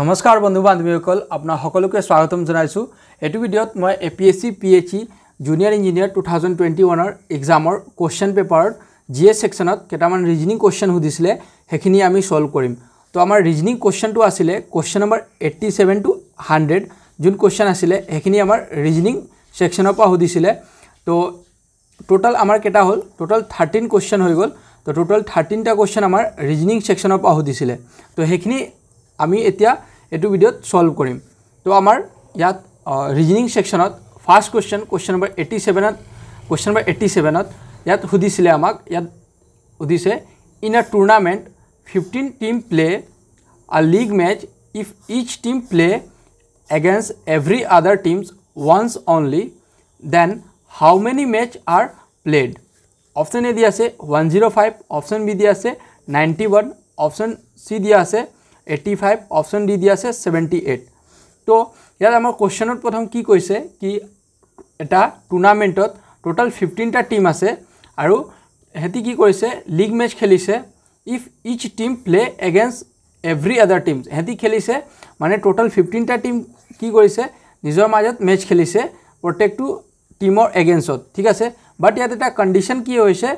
নমস্কার বন্ধু বান্ধবী আপনার সকলকে স্বাগত জানাইছো এই ভিডিওত মই A P S C P H E junior engineer two thousand twenty ওয়ানের এক্সামের কোশ্চেন পেপার জি এস সেকশনত কেটামান রিজনিং কোশ্চেন সুদিছিলে সেখিনি আমি সল্ভ করিম তো আমার রিজনিং কোশ্চেনটা আসলে question number eighty seven to hundred যোন কোশ্চেন আসলে সেখানে আমার রিজনিং সেকশনেরপা সুদিছিলে তো টোটাল আমার কেটা হল টোটাল থার্টিন কোশ্চেন হয়ে গেল তো টোটাল থার্টিনটা কোশ্চেন আমার রিজনিং সেকশনেরপা সুদিছিলে তো সেখানে আমি এতিয়া এইটো ভিডিঅ'ত ছল্ভ কৰিম তো আমাৰ ইয়াত ৰিজনিং ছেকশ্যনত first question question number eighty ছেভেনত কুৱেশ্যন নম্বৰ এইটি ছেভেনত ইয়াত সুধিছিলে আমাক ইয়াত সুধিছে in a tournament fifteen team play a league match if each team play against every other teams once only then how many match are played option A দিয়া আছে one zero' five option B দিয়া আছে ninety one option C দিয়া আছে eighty five option D দিয়া আছে seventy eight তো ইয়াত আমাৰ কুৱেশ্যনত প্ৰথম কি কৈছে কি এটা টুৰ্ণামেণ্টত টোটেল ফিফটিনটা টীম আছে আৰু সিহঁতি কি কৰিছে লীগ মেচ খেলিছে if each team play against every other team সিহঁতি খেলিছে মানে টোটেল ফিফটিনটা টীম কি কৰিছে নিজৰ মাজত মেচ খেলিছে প্ৰত্যেকটো টীমৰ এগেইনষ্টত ঠিক আছে বাট ইয়াত এটা কণ্ডিশ্যন কি হৈছে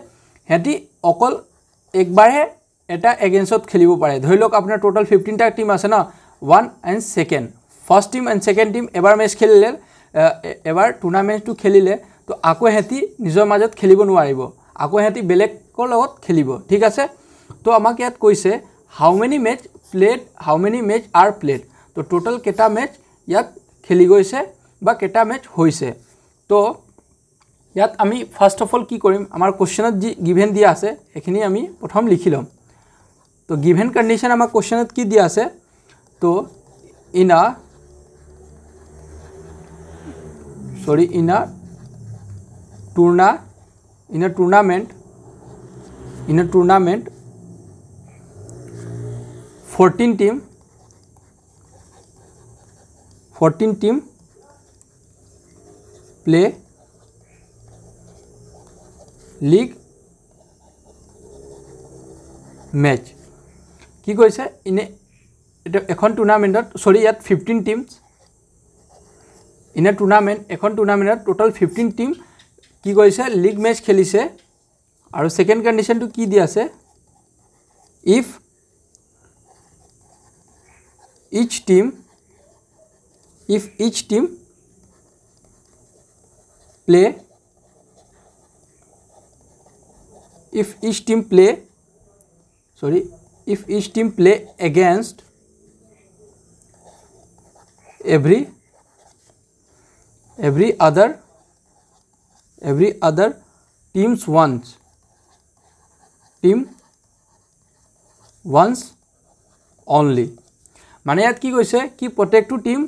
সিহঁতি অকল একবাৰহে এটা এগেইনষ্টত খেলিব পাৰে ধৰি লওক আপোনাৰ ট'টেল ফিফটিনটা টীম আছে ন one and second first team and second team এবাৰ মেচ খেলিলে এবাৰ টুৰ্ণামেণ্টটো খেলিলে তো আকৌ সিহঁতি নিজৰ মাজত খেলিব নোৱাৰিব আকৌ সিহঁতি বেলেগৰ লগত খেলিব ঠিক আছে তো আমাক ইয়াত কৈছে how many match played how many match are played তো ট'টেল কেইটা মেটচ ইয়াত খেলি গৈছে বা কেইটা মেচ হৈছে তো ইয়াত আমি ফাৰ্ষ্ট অফ অল কি কৰিম আমাৰ কুৱেশ্যনত যি গিভেন দিয়া আছে সেইখিনি আমি প্ৰথম লিখি ল'ম तो गिभेन कंडिशन आम क्वेश्चन कि दिया से तो in a sorry in a tournament in a tournament in a tournament 14 team fourteen team play league match কি কৈছে ইনে এতিয়া এখন টুৰ্ণামেণ্টত চৰি ইয়াত ফিফটিন টীমছ ইনে টুৰ্ণামেণ্ট এখন টুৰ্ণামেণ্টত টোটেল ফিফটিন টীম কি কৈছে লীগ মেচ খেলিছে আৰু ছেকেণ্ড কণ্ডিশ্যনটো কি দি আছে if each team if each team play if each team play sorry if each team play against every every other every other teams once team once only মানে ইয়াত কি কৈছে কি প্ৰত্যেকটো টীম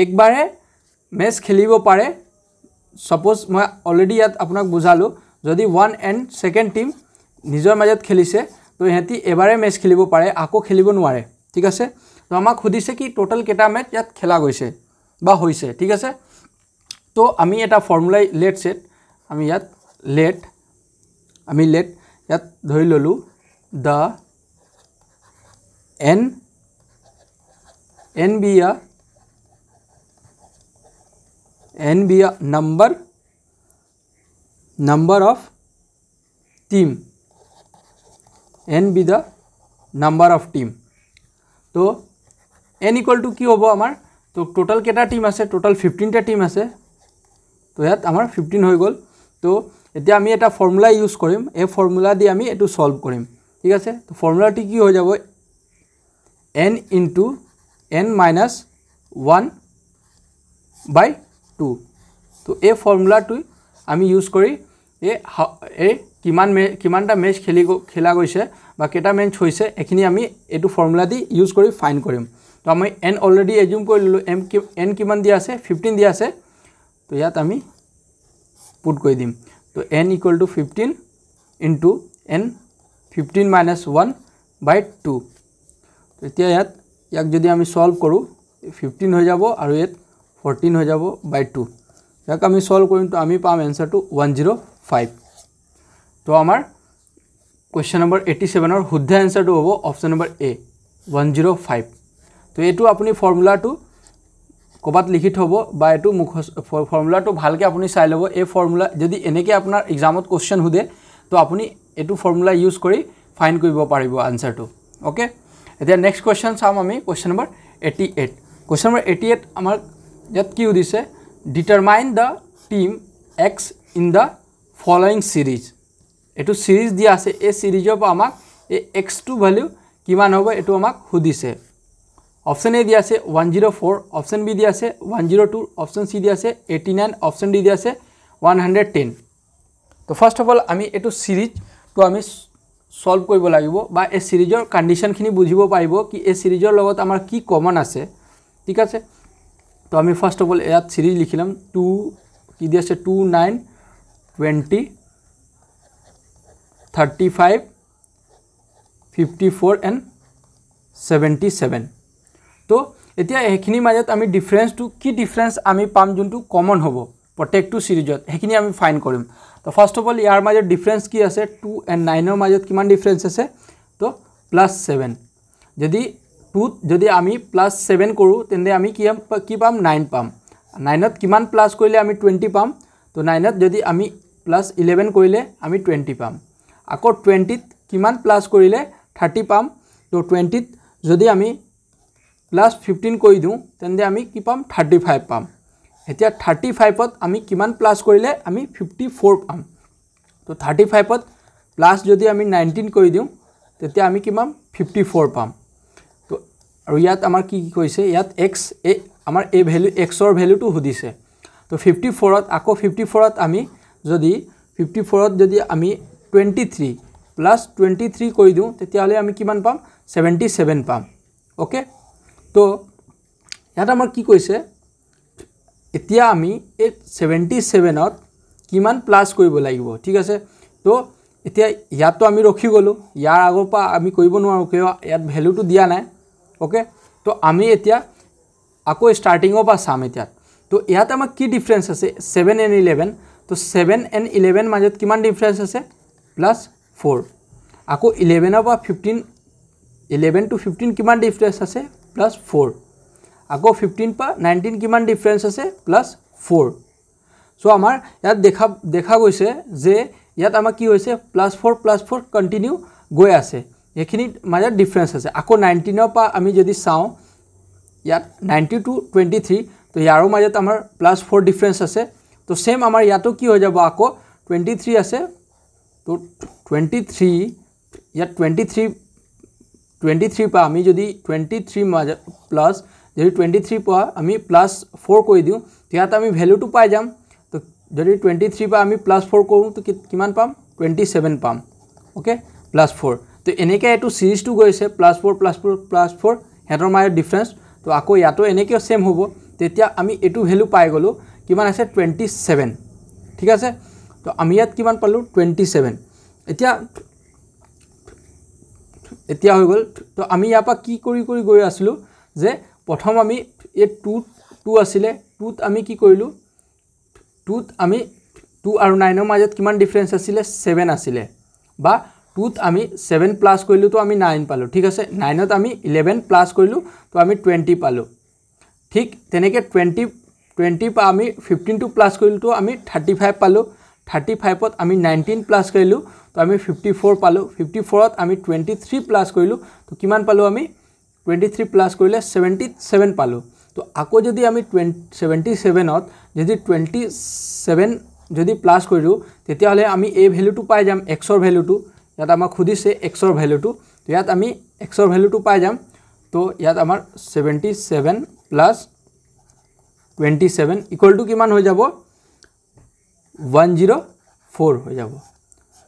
একবাৰহে মেচ খেলিব পাৰে ছাপ'জ মই অলৰেডি ইয়াত আপোনাক বুজালোঁ যদি ওৱান এণ্ড ছেকেণ্ড টীম নিজৰ মাজত খেলিছে তো ইহঁতি এবাৰে মেচ খেলিব পাৰে আকৌ খেলিব নোৱাৰে ঠিক আছে তো আমাক সুধিছে কি টোটেল কেইটা মেচ ইয়াত খেলা গৈছে বা হৈছে ঠিক আছে তো আমি এটা ফৰ্মুলাই লেট ছেট আমি ইয়াত লেট আমি লেট ইয়াত ধৰি ল'লোঁ the N N be a N be a number number of team N be the number of team তো এন ইকুৱেল টু কি হ'ব আমাৰ তো টোটেল কেইটা টীম আছে টোটেল ফিফটিনটা টীম আছে তো ইয়াত আমাৰ ফিফটিন হৈ গ'ল তো এতিয়া আমি এটা ফৰ্মুলা ইউজ কৰিম এই ফৰ্মুলা দি আমি এইটো চল্ভ কৰিম ঠিক আছে তো ফৰ্মুলাটি কি হৈ যাব N into N minus one by two তো এই ফৰ্মুলাটো আমি ইউজ কৰি এই এই কিমান মে কিমানটা মেচ খেলি খেলা গৈছে বা কেইটা মেচ হৈছে এইখিনি আমি এইটো ফৰ্মুলা দি ইউজ কৰি ফাইন কৰিম তো আমি এন অলৰেডি এজিউম কৰি ল'লোঁ এম এন কিমান দিয়া আছে ফিফটিন দিয়া আছে তো ইয়াত আমি পুট কৰি দিম তো N equal to fifteen into N fifteen minus one by two এতিয়া ইয়াত ইয়াক যদি আমি চল্ভ কৰোঁ ফিফটিন হৈ যাব আৰু ইয়াত ফৰ্টিন হৈ যাব বাই টু ইয়াক আমি চল্ভ কৰিম তো আমি পাম এনচাৰটো ওৱান জিৰ' ফাইভ तो आम क्वेश्चन नम्बर एट्टी सेवेन शुद्ध एन्सार हम अपन number A one zero five तो यू आपुनी फर्मुला कबाद लिखित हम यू मुख फर्मुला भल्क आपुनी चाह लब यह फर्मुला जो इने के एग्जाम क्वेश्चन सोधे तो आपुनी एक फर्मुला यूज कर फाइन कर आन्सार ओके इतना नेक्स्ट क्वेश्चन चाहिए question number eighty eight question number eighty eight आम इतना किसे determine the team X in the following series এইটো সিরিজ দিয়া আছে এই সিরিজের পর আমার এই এক্স টু ভ্যালু কি হব এই আমার সুদিছে অপশন এ দিয়া আছে one zero four option B দিয়া আছে one zero two option C দিয়া আছে এইটি নাইন অপশন ডি দিয়া আছে ওয়ান হান্ড্রেড টেন তো ফার্স্ট অফ অল আমি এই সিরিজ তো আমি সল্ভ করব বা এই সিরিজের কন্ডিশনখিন বুঝব পাৰিব কি এই সিরিজের লগত আমার কি কমন আছে ঠিক আছে তো আমি ফার্স্ট অফ অল ইয়াত সিরিজ লিখিলাম টু কি দিয়া আছে two nine twenty 35, 54 and 77. So, this is the difference to key difference I am going to common hobo. Protect to series. This is fine column. So, first of all, here major difference key asset 2 and 9 major command difference asset. So, plus 7. Jadi, 2 jadi ami plus 7 koru, then the ami keep up 9 pump. 9 command plus koile ami 20 pump. So, 9 jadi ami plus 11 koile ami 20 pump. আকৌ টুৱেণ্টিত কিমান plus কৰিলে thirty পাম তো টুৱেণ্টিত যদি আমি plus fifteen কৰি দিওঁ তেন্তে আমি কি পাম থাৰ্টি ফাইভ পাম এতিয়া থাৰ্টি ফাইভত আমি কিমান প্লাছ কৰিলে আমি ফিফটি ফ'ৰ পাম তো থাৰ্টি ফাইভত প্লাছ যদি আমি নাইনটিন কৰি দিওঁ তেতিয়া আমি কিমান ফিফটি ফ'ৰ পাম তো আৰু ইয়াত আমাৰ কি কি কৈছে ইয়াত এক্স এ আমাৰ এই ভেলু এক্সৰ ভেলুটো সুধিছে তো ফিফটি ফ'ৰত আকৌ ফিফটি ফ'ৰত আমি যদি ফিফটি ফ'ৰত যদি আমি twenty three plus twenty three কৰি দিওঁ তেতিয়াহ'লে আমি কিমান পাম ছেভেণ্টি ছেভেন পাম অ'কে তো ইয়াত আমাৰ কি কৈছে এতিয়া আমি এই ছেভেণ্টি ছেভেনত কিমান প্লাছ কৰিব লাগিব ঠিক আছে তো এতিয়া ইয়াততো আমি ৰখি গ'লোঁ ইয়াৰ আগৰ পৰা আমি কৰিব নোৱাৰোঁ কিয় ইয়াত ভেলুটো দিয়া নাই অ'কে তো আমি এতিয়া আকৌ ষ্টাৰ্টিঙৰ পৰা চাম এতিয়া তো ইয়াত আমাৰ কি ডিফাৰেঞ্চ আছে ছেভেন এণ্ড ইলেভেন তো ছেভেন এণ্ড ইলেভেন মাজত কিমান ডিফাৰেঞ্চ আছে প্লাছ ফ'ৰ আকৌ ইলেভেনৰ পৰা ফিফটিন ইলেভেন টু ফিফটিন কিমান ডিফাৰেঞ্চ আছে প্লাছ ফ'ৰ আকৌ ফিফটিন পৰা নাইনটিন কিমান ডিফাৰেঞ্চ আছে প্লাছ ফ'ৰ চ' আমাৰ ইয়াত দেখা দেখা গৈছে যে ইয়াত আমাৰ কি হৈছে plus four plus four continue গৈ আছে সেইখিনিত মাজত ডিফাৰেঞ্চ আছে আকৌ নাইনটিনৰ পৰা আমি যদি চাওঁ ইয়াত নাইণ্টি টু টুৱেণ্টি থ্ৰী ত' ইয়াৰো মাজত আমাৰ প্লাছ ফ'ৰ ডিফাৰেঞ্চ আছে ত' ছেম আমাৰ ইয়াতো কি হৈ যাব আকৌ টুৱেণ্টি থ্ৰী আছে তো টুৱেণ্টি থ্ৰী ইয়াত টুৱেণ্টি থ্ৰী টুৱেণ্টি থ্ৰীৰ পৰা আমি যদি টুৱেণ্টি থ্ৰী মাজে প্লাছ যদি টুৱেণ্টি থ্ৰীৰ পৰা আমি প্লাছ ফ'ৰ কৰি দিওঁ তেতিয়া আমি ভেলুটো পাই যাম তো যদি টুৱেণ্টি থ্ৰীৰ পৰা আমি প্লাছ ফ'ৰ কৰোঁ তো কিমান পাম টুৱেণ্টি ছেভেন পাম অ'কে প্লাছ ফ'ৰ তো এনেকৈ এইটো চিৰিজটো গৈছে plus four plus four plus four সিহঁতৰ মাজত ডিফাৰেঞ্চ তো আকৌ ইয়াতো এনেকৈ ছেম হ'ব তেতিয়া আমি এইটো ভেলু পাই গ'লোঁ কিমান আছে টুৱেণ্টি ছেভেন ঠিক আছে তো আমি ইয়াত কিমান পালোঁ টুৱেণ্টি ছেভেন এতিয়া এতিয়া হৈ গ'ল তো আমি ইয়াৰ পৰা কি কৰি কৰি গৈ আছিলোঁ যে প্ৰথম আমি এই টু টু আছিলে টুত আমি কি কৰিলোঁ টুত আমি টু আৰু নাইনৰ মাজত কিমান ডিফাৰেঞ্চ আছিলে ছেভেন আছিলে বা টুত আমি ছেভেন প্লাছ কৰিলোঁতো আমি নাইন পালোঁ ঠিক আছে নাইনত আমি ইলেভেন প্লাছ কৰিলোঁ তো আমি টুৱেণ্টি পালোঁ ঠিক তেনেকৈ টুৱেণ্টি টুৱেণ্টিৰ পৰা আমি ফিফটিনটো প্লাছ কৰিলোঁতো আমি থাৰ্টি ফাইভ পালোঁ থাৰ্টি ফাইভত আমি নাইনটিন প্লাছ কৰিলোঁ তো আমি ফিফটি ফ'ৰ পালোঁ ফিফটি ফ'ৰত আমি টুৱেণ্টি থ্ৰী প্লাছ কৰিলোঁ তো কিমান পালোঁ আমি টুৱেণ্টি থ্ৰী প্লাছ কৰিলে ছেভেণ্টি ছেভেন পালোঁ তো আকৌ যদি আমি টুৱেন ছেভেণ্টি ছেভেনত যদি টুৱেণ্টি ছেভেন যদি প্লাছ কৰিলোঁ তেতিয়াহ'লে আমি এই ভেলুটো পাই যাম এক্সৰ ভেলুটো ইয়াত আমাক সুধিছে এক্সৰ ভেলুটো তো ইয়াত আমি এক্সৰ ভেলুটো পাই যাম তো ইয়াত আমাৰ seventy seven plus twenty seven ইকুৱেলটো কিমান হৈ যাব वन जिरो फोर हो जा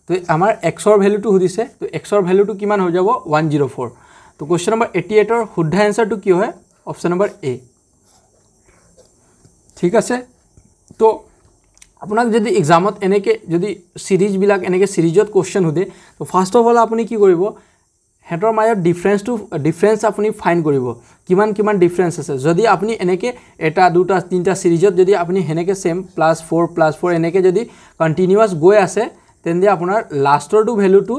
तो आम एक्सर भेल्यू तो सीसे तो एक्सर भेल्यू तो किन हो जान जिरो फोर तो क्वेश्चन नम्बर एट्टी एटर शुद्ध एन्सार तो क्यों है अपशन नम्बर ए ठीक है तो अपना जो एग्जाम एनेक सीरीजबाक एनेक सीरीज क्वेश्चन सोदे तो फार्ष्ट अफ अल आपुनी कि সিহঁতৰ মাজত ডিফাৰেঞ্চটো ডিফাৰেঞ্চ আপুনি ফাইন কৰিব কিমান কিমান ডিফাৰেঞ্চ আছে যদি আপুনি এনেকৈ এটা দুটা তিনিটা ছিৰিজত যদি আপুনি সেনেকৈ same plus four plus four এনেকৈ যদি কণ্টিনিউৱাছ গৈ আছে তেন্তে আপোনাৰ লাষ্টৰটো ভেলুটো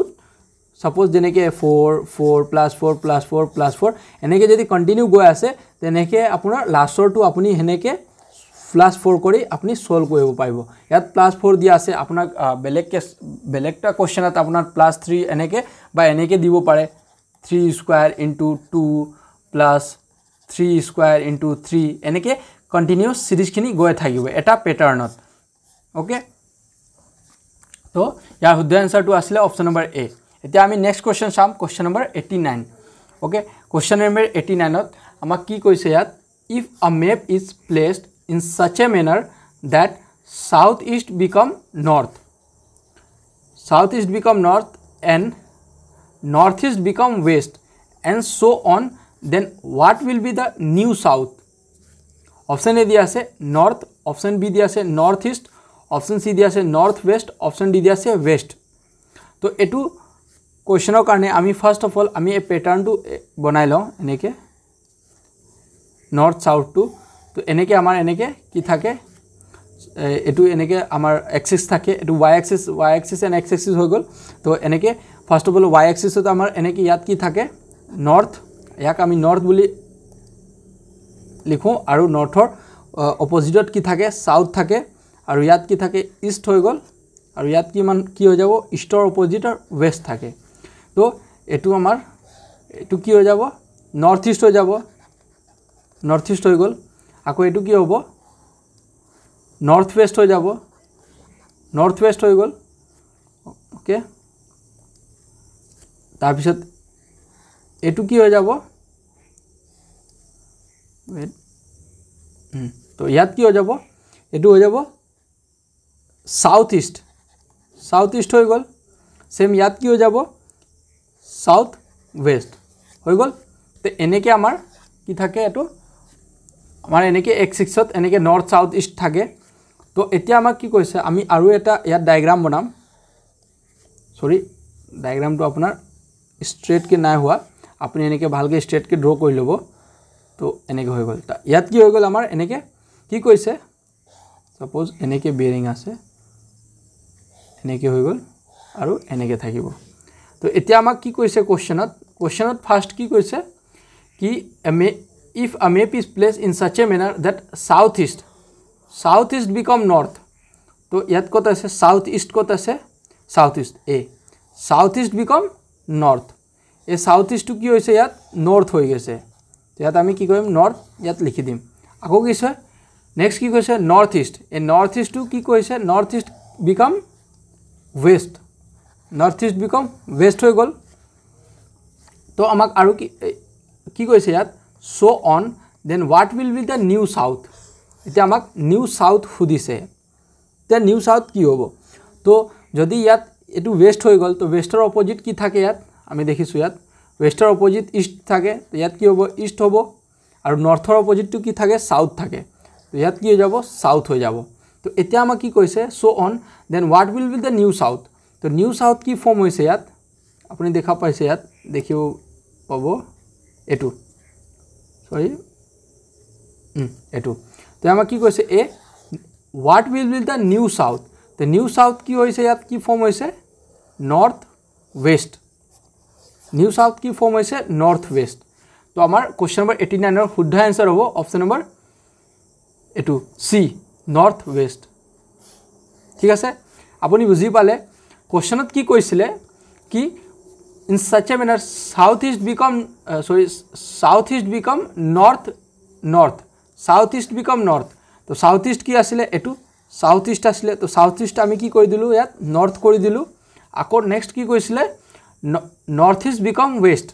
ছাপ'জ যেনেকৈ four four plus four plus four plus four এনেকৈ যদি কণ্টিনিউ গৈ আছে তেনেকৈ আপোনাৰ লাষ্টৰটো আপুনি সেনেকৈ প্লাছ ফ'ৰ কৰি আপুনি ছল্ভ কৰিব পাৰিব ইয়াত প্লাছ ফ'ৰ দিয়া আছে আপোনাক বেলেগ কেছ বেলেগটা কুৱেশ্যনত আপোনাৰ প্লাছ থ্ৰী এনেকৈ বা এনেকৈ দিব পাৰে three square into two plus three square into three एने के कन्टिन्यूस सीरीज खि गए एट पेटार्ण ओके तो यार शुद्ध एन्सार आसे अपन नम्बर ए इतना आम नेक्स्ट क्वेश्चन चाहे question number eighty nine okay question number eighty nine um कैसे इतना if a map is placed in such a manner that south east become north south east become north and northeast become west and so on then what will be the new south option a diya se north option b diya se northeast option c diya se northwest option d diya se west to etu question or karne ami first of all ami a pattern to banai lo eneke north south to to eneke amar eneke ki thake etu eneke amar axis thake etu y axis y axis and x axis hoy gol to eneke first of all Y এক্সিসত আমার এনেকি ইয়াত কি থাকে north ইয়াক আমি north বলি লিখো আর নর্থর অপজিটত কি থাকে সাউথ থাকে আর ইয়াত কি থাকে ইস্ট হয়ে গল আর ইয়াত কি মান কি হয়ে যাব ইস্টর অপজিট আর ওয়েস্ট থাকে তো এটু আমার এটু কি হয়ে যাব নর্থ ইস্ট হয়ে যাব নর্থ ইস্ট হয়ে গল আকো এটু কি হব নর্থ ওয়েস্ট হয়ে যাব নর্থ ওয়েস্ট হয়ে গল ওকে তাৰ পিছত এইটো কি হৈ যাব তো ইয়াত কি হৈ যাব এইটো হৈ যাব চাউথ ইষ্ট চাউথ ইষ্ট হৈ গ'ল ছেম ইয়াত কি হৈ যাব চাউথ ৱেষ্ট হৈ গ'ল তে এনেকৈ আমাৰ কি থাকে এইটো আমাৰ এনেকৈ এক্স ছিক্সত এনেকৈ নৰ্থ চাউথ ইষ্ট থাকে তো এতিয়া আমাক কি কৈছে আমি আৰু এটা ইয়াত ডায়েগ্ৰাম বনাম চৰি ডায়েগ্ৰামটো আপোনাৰ স্ট্ৰেটকৈ নাই হোৱা আপুনি এনেকৈ ভালকৈ ষ্ট্ৰেটকৈ ড্ৰ কৰি ল'ব তো এনেকৈ হৈ গ'ল ইয়াত কি হৈ গ'ল আমাৰ এনেকৈ কি কৈছে ছাপ'জ এনেকৈ বিয়েৰিং আছে এনেকৈ হৈ গ'ল আৰু এনেকৈ থাকিব তো এতিয়া আমাক কি কৈছে কুৱেশ্যনত কুৱেশ্যনত ফাৰ্ষ্ট কি কৈছে কি মে if a map is place in such a manner that south east south east become north তো ইয়াত ক'ত আছে ছাউথ ইষ্ট ক'ত আছে ছাউথ ইষ্ট এ ছাউথ ইষ্ট বিকম নৰ্থ এই সাউথ ইষ্টটো কি হৈছে ইয়াত নৰ্থ হৈ গৈছে ইয়াত আমি কি কৰিম নর্থ ইয়াত লিখি দিম আকৌ কি কৈছে নেক্সট কি কৈছে নর্থ ইষ্ট এই নর্থ ইষ্টটো কি কৈছে north east become west north east become west হৈ গ'ল তো আমাক আৰু কি কি কৈছে ইয়াত show' on then what will be the new south এতিয়া আমাক নিউ চাউথ সুধিছে এতিয়া নিউ চাউথ কি হ'ব তো যদি ইয়াত এইটো ৱেষ্ট হৈ গ'ল তো ৱেষ্টৰ অপজিট কি থাকে ইয়াত আমি দেখিছোঁ ইয়াত ৱেষ্টৰ অপজিট ইষ্ট থাকে তো ইয়াত কি হ'ব ইষ্ট হ'ব আৰু নৰ্থৰ অপজিটটো কি থাকে চাউথ থাকে তো ইয়াত কি হৈ যাব ছাউথ হৈ যাব তো এতিয়া আমাক কি কৈছে show' on then what will be the new south তো নিউ ছাউথ কি ফৰ্ম হৈছে ইয়াত আপুনি দেখা পাইছে ইয়াত দেখিব পাব এইটো চৰি এইটো তো আমাক কি কৈছে এ what will be the new south তো নিউ চাউথ কি হৈছে ইয়াত কি ফৰ্ম হৈছে নৰ্থ ৱেষ্ট নিউ চাউথ কি ফৰ্ম হৈছে নৰ্থ ৱেষ্ট তো আমাৰ কুৱেশ্যন নম্বৰ এইটি নাইনৰ শুদ্ধ এনচাৰ হ'ব অপশ্যন নম্বৰ এইটো চি নৰ্থ ৱেষ্ট ঠিক আছে আপুনি বুজি পালে কুৱেশ্যনত কি কৈছিলে কি in such a manner south east become sorry south east become north north south east become north তো চাউথ ইষ্ট কি আছিলে এইটো চাউথ ইষ্ট আছিলে তো চাউথ ইষ্ট আমি কি কৰি দিলোঁ ইয়াত নৰ্থ কৰি দিলোঁ আকৌ নেক্সট কি কৈছিলে north east become west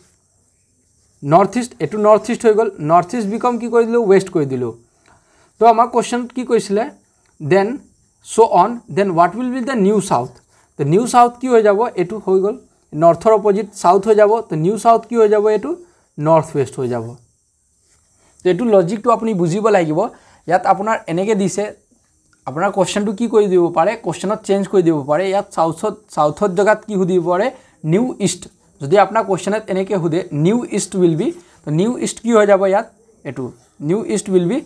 north east এইটো নৰ্থ ইষ্ট হৈ গ'ল নৰ্থ ইষ্ট বিকম কি কৰি দিলোঁ ৱেষ্ট কৰি দিলোঁ তো আমাৰ কুৱেশ্যনত কি কৈছিলে then show' on then what will be the new south তো নিউ চাউথ কি হৈ যাব এইটো হৈ গ'ল নৰ্থৰ অপজিট চাউথ হৈ যাব তো নিউ চাউথ কি হৈ যাব এইটো নৰ্থ ৱেষ্ট হৈ যাব তো এইটো লজিকটো আপুনি বুজিব লাগিব ইয়াত আপোনাৰ এনেকৈ দিছে আপোনাৰ কুৱেশ্যনটো কি কৰি দিব পাৰে কুৱেশ্যনত চেঞ্জ কৰি দিব পাৰে ইয়াত চাউথত চাউথত জেগাত কি সুধিব পাৰে নিউ ইষ্ট যদি আপোনাৰ কুৱেশ্যনত এনেকৈ সোধে নিউ ইষ্ট উইল বি তো নিউ ইষ্ট কি হৈ যাব ইয়াত এইটো new east will be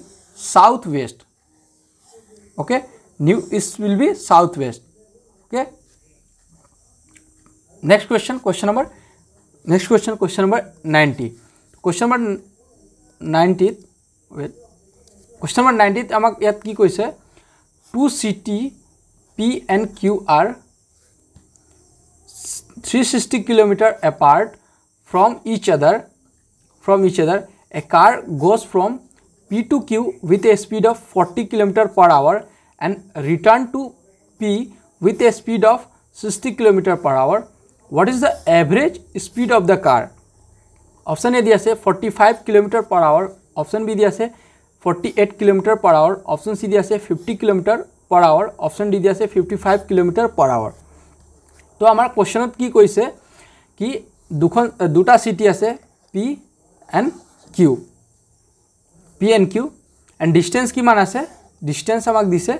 south west okay new east will be south west okay next question question number next question question number ninety question number নাইণ্টিত question number নাইণ্টিত আমাক ইয়াত কি কৈছে 2 CT P and Q are 360 kilometer apart from each other from each other a car goes from P to Q with a speed of 40 km per hour and return to P with a speed of 60 km per hour. What is the average speed of the car? Option A, दिया से 45 km per hour. Option B, दिया से 48 kilometer per hour option C দি আছে 50 kilometer per hour option D দি আছে 55 kilometre per hour তো আমার কোশ্চেনত কি কইছে কি দুখন দুটা সিটি আছে P N Q P N Q and distance কি মান আছে ডিসটেন্স আমাক দিছে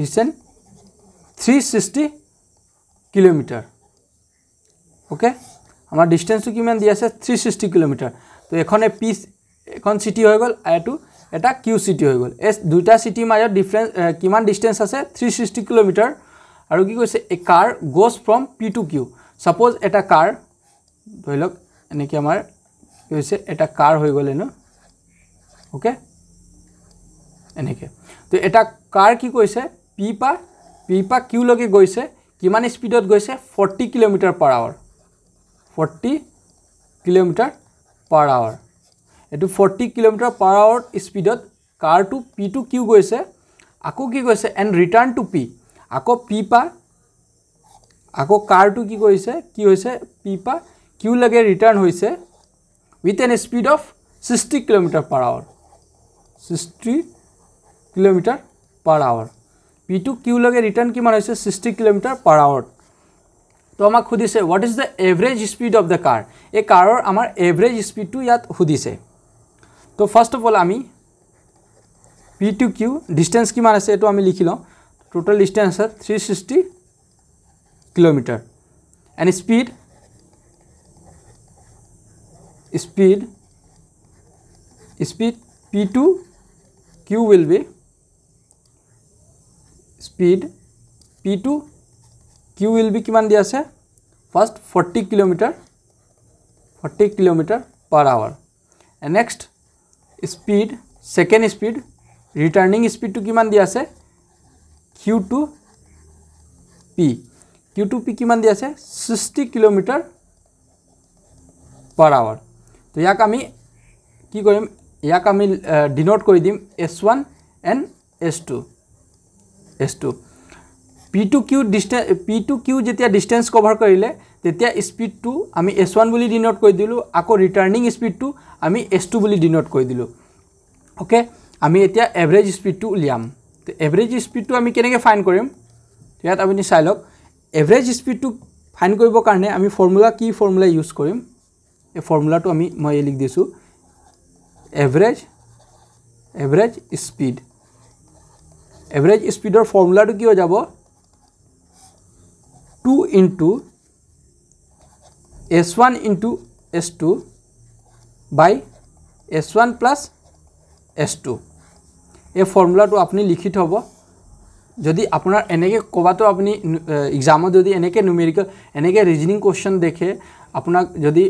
ডিসটেন্স 360 কিলোমিটার ওকে আমার ডিসটেন্স কি মান দি আছে 360 কিলোমিটার তো এখানে পি এখন চিটি হৈ গ'ল এইটো এটা কিউ চিটি হৈ গ'ল এই দুটা চিটিৰ মাজত ডিফাৰেঞ্চ কিমান ডিষ্টেঞ্চ আছে থ্ৰী ছিক্সটি কিলোমিটাৰ আৰু কি কৈছে এই car goes from P to Q suppose এটা কাৰ ধৰি লওক এনেকৈ আমাৰ কি হৈছে এটা কাৰ হৈ গ'ল এনে অ'কে এনেকৈ তো এটা কাৰ কি কৈছে পি পা পি পা কিউলৈকে গৈছে কিমান স্পীডত গৈছে forty kilometer per hour forty kilometer per hour এইটো ফৰ্টি কিলোমিটাৰ পাৰ আৱাৰ স্পীডত কাৰটো পি টু কিউ গৈছে আকৌ কি কৈছে এণ্ড ৰিটাৰ্ণ টু পি আকৌ পি পা আকৌ কাৰটো কি কৰিছে কি হৈছে পি পা কিউ লাগে ৰিটাৰ্ণ হৈছে with an speed of sixty kilometer per hour sixty kilometer per hour P to Q লাগে ৰিটাৰ্ণ কিমান হৈছে ছিক্সটি কিলোমিটাৰ পাৰ আৱাৰত তো আমাক সুধিছে what is the average speed of the car এই কাৰৰ আমাৰ এভাৰেজ স্পীডটো ইয়াত সুধিছে तो फार्ष्ट अफ अल आम पि टू किऊ डिस्टेन्स कि लिखी लं टोटल डिस्टेन्स है three sixty kilometer and speed speed speed P to Q will be speed P to Q will be कि दिया से first forty kilometer forty kilometer per hour and next speed second speed ৰিটাৰ্ণিং স্পীডটো কিমান দি আছে Q to P Q to P কিমান দি আছে ছিক্সটি কিলোমিটাৰ পাৰ আৱাৰ তো ইয়াক আমি কি কৰিম ইয়াক আমি ডিনট কৰি দিম S one and S two S two P to Q distance P to Q যেতিয়া ডিষ্টেঞ্চ কভাৰ কৰিলে তেতিয়া স্পীডটো আমি এছ ওৱান বুলি ডিনট কৈ দিলোঁ আকৌ ৰিটাৰ্ণিং স্পীডটো আমি এছ টু বুলি ডিনট কৈ দিলোঁ অ'কে আমি এতিয়া এভাৰেজ স্পীডটো উলিয়াম তো এভাৰেজ স্পীডটো আমি কেনেকৈ ফাইন কৰিম ইয়াত আপুনি চাই লওক এভাৰেজ স্পীডটো ফাইন কৰিবৰ কাৰণে আমি ফৰ্মুলা কি ফৰ্মুলা ইউজ কৰিম এই ফৰ্মুলাটো আমি মই এই লিখ দিছোঁ এভাৰেজ এভাৰেজ স্পীড এভাৰেজ স্পীডৰ ফৰ্মুলাটো কি হৈ যাব two into s1 into s2 by s1 plus s2 এই ফৰ্মুলাটো আপুনি লিখি থ'ব যদি আপোনাৰ এনেকৈ ক'বাটো আপুনি এক্সামত যদি এনেকৈ নিউমেৰিকেল এনেকৈ ৰিজনিং কুৱেশ্যন দেখে আপোনাক যদি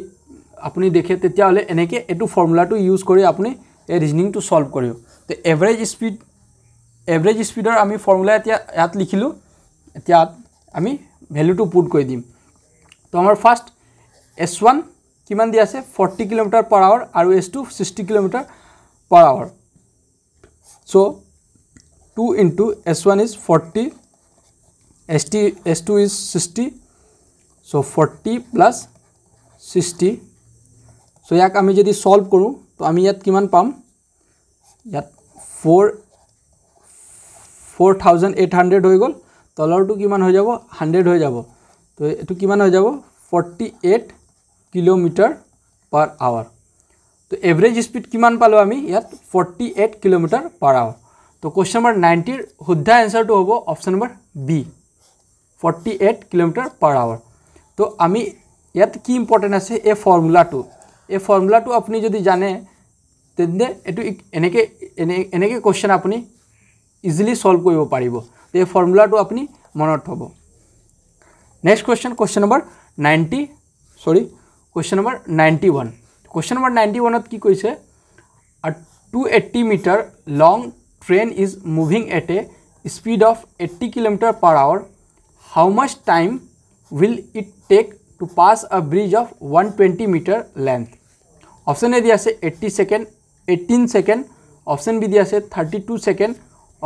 আপুনি দেখে তেতিয়াহ'লে এনেকৈ এইটো ফৰ্মুলাটো ইউজ কৰি আপুনি এই ৰিজনিংটো ছল্ভ কৰিব তো এভাৰেজ স্পীড এভাৰেজ স্পীডৰ আমি ফৰ্মুলা এতিয়া ইয়াত লিখিলোঁ এতিয়া আমি ভেলুটো পুট কৰি দিম তো আমাৰ ফাৰ্ষ্ট এছ ওৱান কিমান দিয়া আছে ফৰ্টি কিলোমিটাৰ পাৰ আৱাৰ আৰু S two sixty kilometer per hour so' two into S one is forty S T S two is sixty so' forty plus sixty so' ইয়াক আমি যদি solve কৰোঁ তো আমি ইয়াত কিমান পাম ইয়াত four four thousand eight hundred হৈ গ'ল তলৰটো কিমান হৈ যাব হাণ্ড্ৰেড হৈ যাব তো এইটো কিমান হৈ যাব forty eight kilometer per hour তো এভাৰেজ স্পীড কিমান পালোঁ আমি ইয়াত forty eight kilometer per hour তো কুৱেশ্যন নম্বৰ নাইণ্টিৰ শুদ্ধ এনচাৰটো হ'ব option number B forty eight kilometer per hour তো আমি ইয়াত কি ইম্পৰ্টেণ্ট আছে এই ফৰ্মুলাটো এই ফৰ্মুলাটো আপুনি যদি জানে তেন্তে এইটো এনেকৈ এনে এনেকৈ কুৱেশ্যন আপুনি ইজিলি ছল্ভ কৰিব পাৰিব এই ফৰ্মুলাটো আপুনি মনত থ'ব next question question number ninety sorry question number ninety one question number ninety ওৱানত কি কৈছে two eighty meter long train is moving at a speed of eighty kilometer per hour how much time will it take to pass a bridge of one twenty meter length option A দি আছে eighty second eighteen second option B দি আছে thirty two second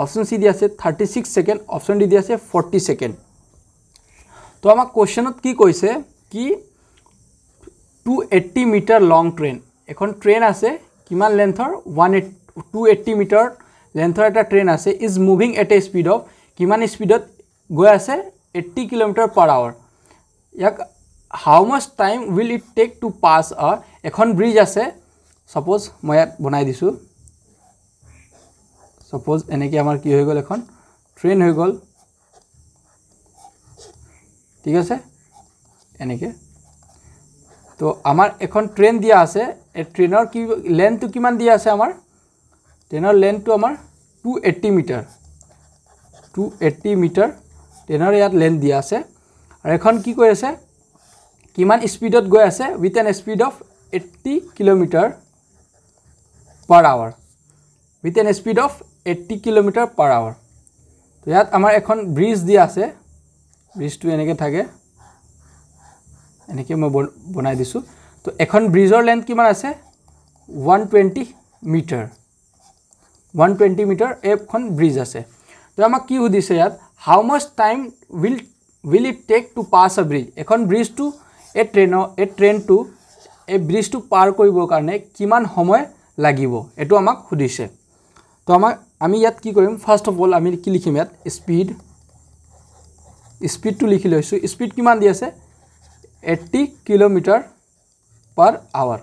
option C দি আছে thirty six second option D দি আছে forty second তো আমাক কুৱেশ্যনত কি কৈছে কি two eighty meter long train এখন ট্ৰেইন আছে কিমান লেন্থৰ one eight two eighty meter লেন্থৰ এটা ট্ৰেইন আছে is moving at a speed of কিমান স্পীডত গৈ আছে এইটি কিলোমিটাৰ পাৰ আৱাৰ ইয়াক how much time will it take to pass a এখন ব্ৰিজ আছে ছাপ'জ মই ইয়াত বনাই দিছোঁ ছাপ'জ এনেকৈ আমাৰ কি হৈ গ'ল এখন ট্ৰেইন হৈ গ'ল ঠিক আছে এনেকৈ তো আমার এখন ট্রেন দিয়া আছে এই ট্রেনের কি লেন্থ কি দিয়া আছে আমার ট্রেনের লেন্থ আমার two eighty meter two eighty meter ট্রেনের ইয়াত লেন্থ দিয়া আছে আর এখন কি কৈ আছে কিমান স্পীডত গৈ আছে with an speed of eighty kilometer per hour with an speed of eighty kilometer per hour তো ইয়াত আমার এখন ব্রিজ দিয়া আছে ব্রিজটো এনেকে থাকে এনেকৈ মই বনাই দিছোঁ তো এখন ব্ৰিজৰ লেন্থ কিমান আছে one twenty meter one twenty meter এখন ব্ৰিজ আছে তো আমাক কি সুধিছে ইয়াত how much time will will it take to pass a bridge এখন ব্ৰিজটো এই ট্ৰেইনৰ এই ট্ৰেইনটো এই ব্ৰিজটো পাৰ কৰিবৰ কাৰণে কিমান সময় লাগিব এইটো আমাক সুধিছে তো আমাক আমি ইয়াত কি কৰিম ফাৰ্ষ্ট অফ অল আমি কি লিখিম ইয়াত স্পীড স্পীডটো লিখি লৈছোঁ স্পীড কিমান দি আছে 80 kilometer per hour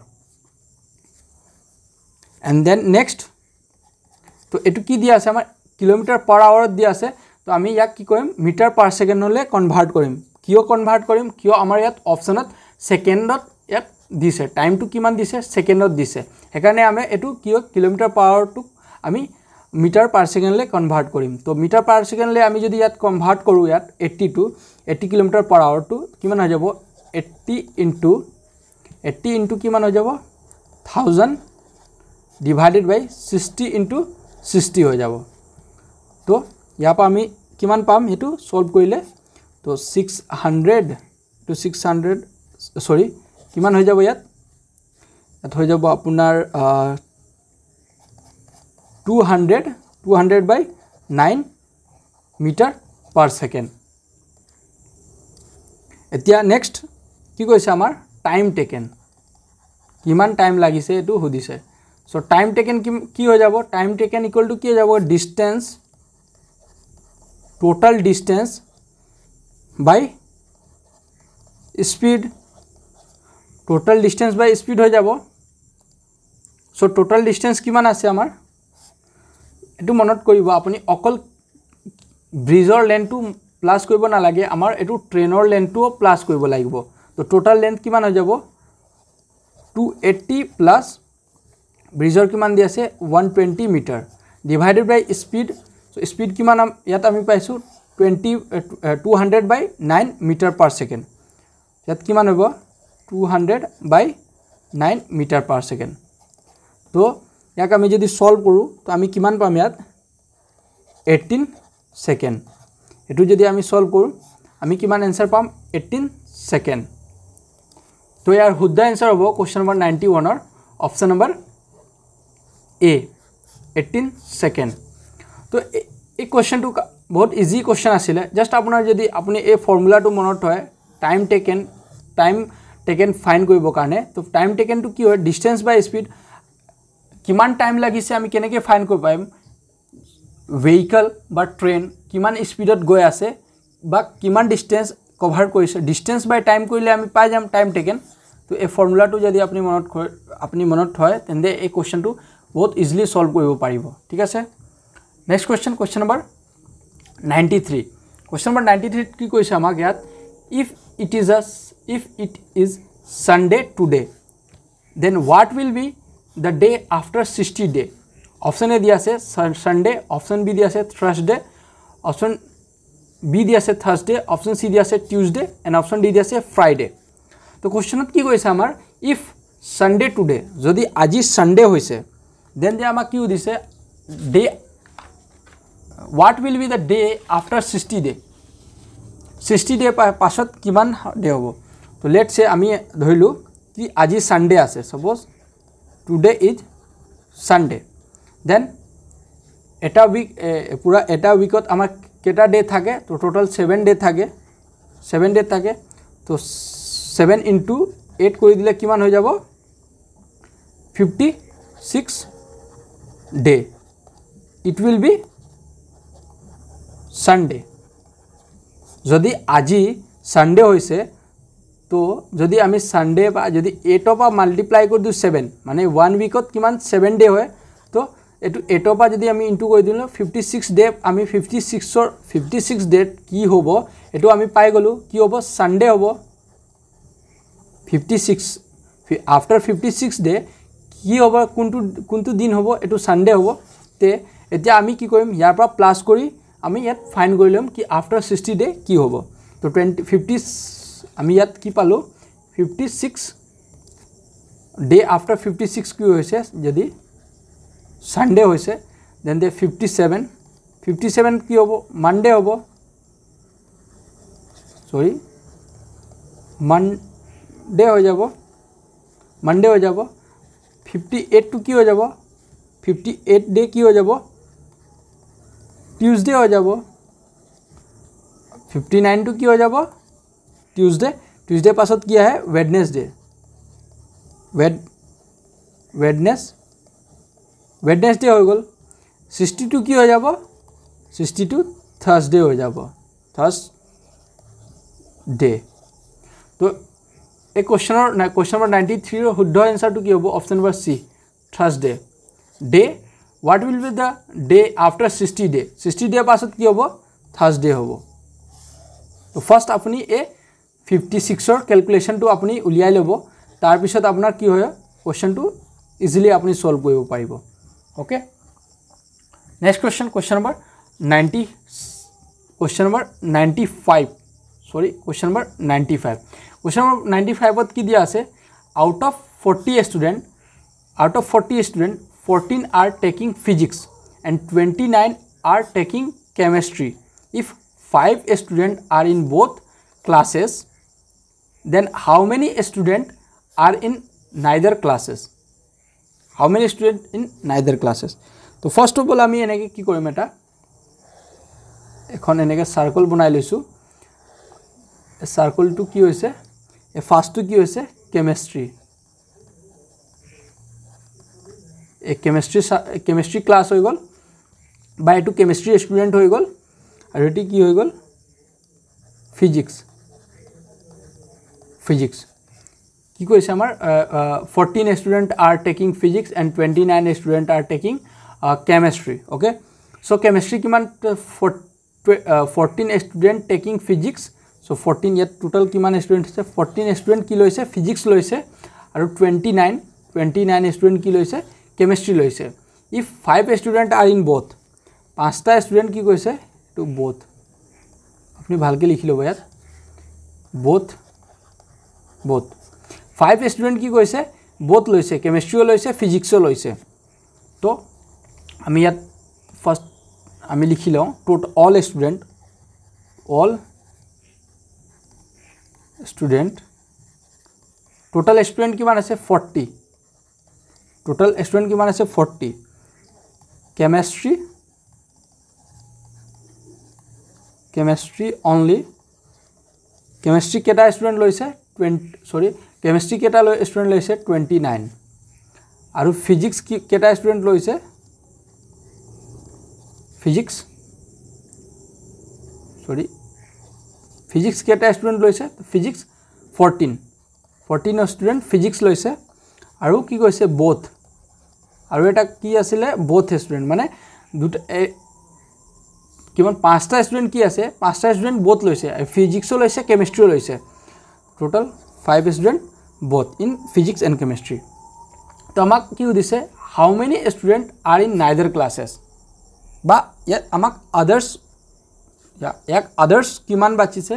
and then next to etu ki diya ase amar kilometer per hour diya ase to ami yak ki koim meter per second hole convert korim kio convert korim kio amar yat option at second at yat dise time to kiman dise second at dise ekane ame etu kio kilometer per hour to ami meter per second le convert korim to meter per second le ami jodi yat convert koru yat 82 80 kilometer per hour to kiman ho jabo eighty into eighty into কিমান হৈ যাব thousand divided by sixty into sixty হৈ যাব তো ইয়াৰ পৰা আমি কিমান পাম সেইটো ছল্ভ কৰিলে তো six hundred two six hundred sorry কিমান হৈ যাব ইয়াত ইয়াত হৈ যাব আপোনাৰ two hundred two hundred by nine meter per second এতিয়া নেক্সট কি কৈছে আমাৰ টাইম টেকেন কিমান টাইম লাগিছে এইটো সুধিছে চ' টাইম টেকেন কি হৈ যাব টাইম টেকেন ইকুৱেল টু কি হৈ যাব distance total distance by speed total distance by speed হৈ যাব চ' টোটেল ডিষ্টেঞ্চ কিমান আছে আমাৰ এইটো মনত কৰিব আপুনি অকল ব্ৰিজৰ লেণ্ডটো প্লাছ কৰিব নালাগে আমাৰ এইটো ট্ৰেইনৰ লেণ্ডটোও প্লাছ কৰিব লাগিব তো টোটাল লেন্থ কিমান হৈ যাব টু এইটি প্লাছ ব্ৰিজৰ কিমান দি আছে one twenty meter divided by speed speed কিমান ইয়াত আমি পাইছোঁ twenty two hundred by nine meter per second ইয়াত কিমান হ'ব two hundred by nine meter per second তো ইয়াক আমি যদি ছল্ভ কৰোঁ তো আমি কিমান পাম ইয়াত এইটিন ছেকেণ্ড এইটো যদি আমি ছল্ভ কৰোঁ আমি কিমান এনচাৰ পাম এইটিন ছেকেণ্ড তো ইয়াৰ শুদ্ধ এনচাৰ হ'ব কুৱেশ্যন নম্বৰ নাইণ্টি ওৱানৰ option number A eighteen second তো এই কুৱেশ্যনটো বহুত ইজি কুৱেশ্যন আছিলে জাষ্ট আপোনাৰ যদি আপুনি এই ফৰ্মুলাটো মনত থয় time taken time taken find কৰিবৰ কাৰণে তো টাইম টেকেনটো কি হয় ডিষ্টেঞ্চ বাই স্পীড কিমান টাইম লাগিছে আমি কেনেকৈ ফাইন কৰিব পাৰিম ভেহিকল বা ট্ৰেইন কিমান স্পীডত গৈ আছে বা কিমান ডিষ্টেঞ্চ কভাৰ কৰিছে ডিস্টেন্স বাই টাইম কৰিলে আমি পাই যাম টাইম টেকেন তো এই ফর্মুলাটো যদি আপনি মনত আপনি মনত হয় তেন্তে এই কোয়েশনটো বহুত ইজিলি সলভ কৰিব পাৰিব ঠিক আছে next question question number 93 question number 93 কি কৈছে আমাক ইয়াত if it is as if it is Sunday today then what will be the day after 60 day option A দিয়া আছে সানডে অপশন বি দিয়া আছে থার্সডে অপশন বি দি আছে থাৰ্ছডে অপশ্যন চি দি আছে টিউজডে এণ্ড অপশ্যন ডি দি আছে ফ্ৰাইডে তো কুৱেশ্যনত কি কৈছে আমাৰ ইফ ছানডে টুডে যদি আজি ছানডে হৈছে দেন দে আমাক কি সুধিছে day what will be the day after sixty day sixty day পাছত কিমান ডে হ'ব তো লেট চে আমি ধৰিলোঁ কি আজি ছানডে আছে suppose today is Sunday then এটা উইক পূৰা এটা উইকত আমাৰ কেইটা ডে থাকে তো টোটাল ছেভেন ডে থাকে সেভেন ডে থাকে তো ছেভেন ইন্টু এইট কৰি দিলে কিমান হৈ যাব fifty six day it will be Sunday যদি আজি ছানডে' হৈছে তো যদি আমি ছানডে' বা যদি এইটৰ পৰা মাল্টিপ্লাই কৰি দিওঁ ছেভেন মানে ওৱান উইকত কিমান ছেভেন ডে হয় এইটো এইটোৰ পৰা যদি আমি ইনটু কৰি দিলোঁ ফিফটি ছিক্স ডে আমি ফিফটি ছিক্সৰ ফিফটি ছিক্স ডেট কি হ'ব এইটো আমি পাই গ'লোঁ কি হ'ব ছানডে হ'ব fifty six after fifty six day কি হ'ব কোনটো কোনটো দিন হ'ব এইটো ছানডে হ'ব তে এতিয়া আমি কি কৰিম ইয়াৰ পৰা প্লাছ কৰি আমি ইয়াত ফাইন কৰি ল'ম কি আফটাৰ ছিক্সটি ডে কি হ'ব তো টুৱেণ্টি ফিফটি আমি ইয়াত কি পালোঁ fifty six day after fifty six কি হৈছে যদি सान्डे दे फिफ्टी सेवेन फिफ्टी सेवेन कि हम मंडे हम सरी मंडे हो जा मंडे हो जाब फिफ्टी एट टू कि फिफ्टी एट डे कि ट्यूजडे हो जा फिफ्टी नाइन टू कि जाब ट्यूजडे ट्यूजडे पास किया वेडनेसडे वेड वेडनेस ভেডনেসডে হৈ গ'ল সৃষ্টিটো কি হৈ যাব সৃষ্টিটো থাৰ্ছডে হৈ যাব থাৰ্ছ ডে তো এই কুৱেশ্যনৰ নাই কুৱেশ্যন নম্বৰ নাইণ্টি থ্ৰীৰ শুদ্ধ এনচাৰটো কি হ'ব option number C Thursday day what will be the day after সৃষ্টি ডে সৃষ্টি ডে পাছত কি হ'ব থাৰ্ছডে হ'ব তো ফাৰ্ষ্ট আপুনি এই ফিফটি ছিক্সৰ কেলকুলেশ্যনটো আপুনি উলিয়াই ল'ব তাৰপিছত আপোনাৰ কি হয় কুৱেশ্যনটো ইজিলি আপুনি ছল্ভ কৰিব পাৰিব okay next question question number ninety question number ninety five sorry question number ninety five question number ninety five की दिया से out of forty student out of forty student fourteen are taking physics and twenty nine are taking chemistry if five student are in both classes then how many student are in neither classes how many student in neither classes তো first of all আমি এনেকৈ কি কৰিম এটা এখন এনেকৈ circle বনাই লৈছোঁ চাৰ্কলটো কি হৈছে এই ফাৰ্ষ্টটো কি হৈছে কেমেষ্ট্ৰি এই কেমেষ্ট্ৰি চা কেমেষ্ট্ৰি ক্লাছ হৈ গ'ল বা এইটো কেমেষ্ট্ৰি ষ্টুডেণ্ট হৈ গ'ল আৰু এইটো কি হৈ গ'ল ফিজিক্স ফিজিক্স কি কৈছে আমাৰ fourteen student are taking physics and twenty nine student are taking chemistry okay so' chemistry কিমান fourteen student taking physics so' fourteen ইয়াত টোটেল কিমান ষ্টুডেণ্ট আছে ফৰ্টিন ষ্টুডেণ্ট কি লৈছে ফিজিক্স লৈছে আৰু twenty nine twenty nine student কি লৈছে কেমেষ্ট্ৰি লৈছে if five student are in both পাঁচটা ষ্টুডেণ্ট কি কৈছে টু বথ আপুনি ভালকৈ লিখি ল'ব ইয়াত বথ বথ ফাইভ ষ্টুডেণ্ট কি কৈছে বোধ লৈছে কেমেষ্ট্ৰিও লৈছে ফিজিক্সো লৈছে তো আমি ইয়াত ফাৰ্ষ্ট আমি লিখি লওঁ total student all student total student কিমান আছে ফৰ্টি টোটেল ষ্টুডেণ্ট কিমান আছে forty chemistry chemistry only chemistry কেইটা ষ্টুডেণ্ট লৈছে টুৱেণ্টি চৰি কেমেষ্ট্ৰি কেইটা লৈ ষ্টুডেণ্ট লৈছে টুৱেণ্টি নাইন আৰু ফিজিক্স কি কেইটা ষ্টুডেণ্ট লৈছে ফিজিক্স চৰি ফিজিক্স কেইটা ষ্টুডেণ্ট লৈছে ফিজিক্স ফৰ্টিন ফৰ্টিনৰ ষ্টুডেণ্ট ফিজিক্স লৈছে আৰু কি কৈছে বথ আৰু এটা কি আছিলে বথ ষ্টুডেণ্ট মানে দুটা এই কিমান পাঁচটা ষ্টুডেণ্ট কি আছে পাঁচটা ষ্টুডেণ্ট বথ লৈছে ফিজিক্সো লৈছে কেমেষ্ট্ৰিও লৈছে total five student both in physics and chemistry তো আমাক কি সুধিছে how many student are in neither classes বা ইয়াত আমাক আদাৰ্ছ ইয়াক আদাৰ্ছ কিমান বাচিছে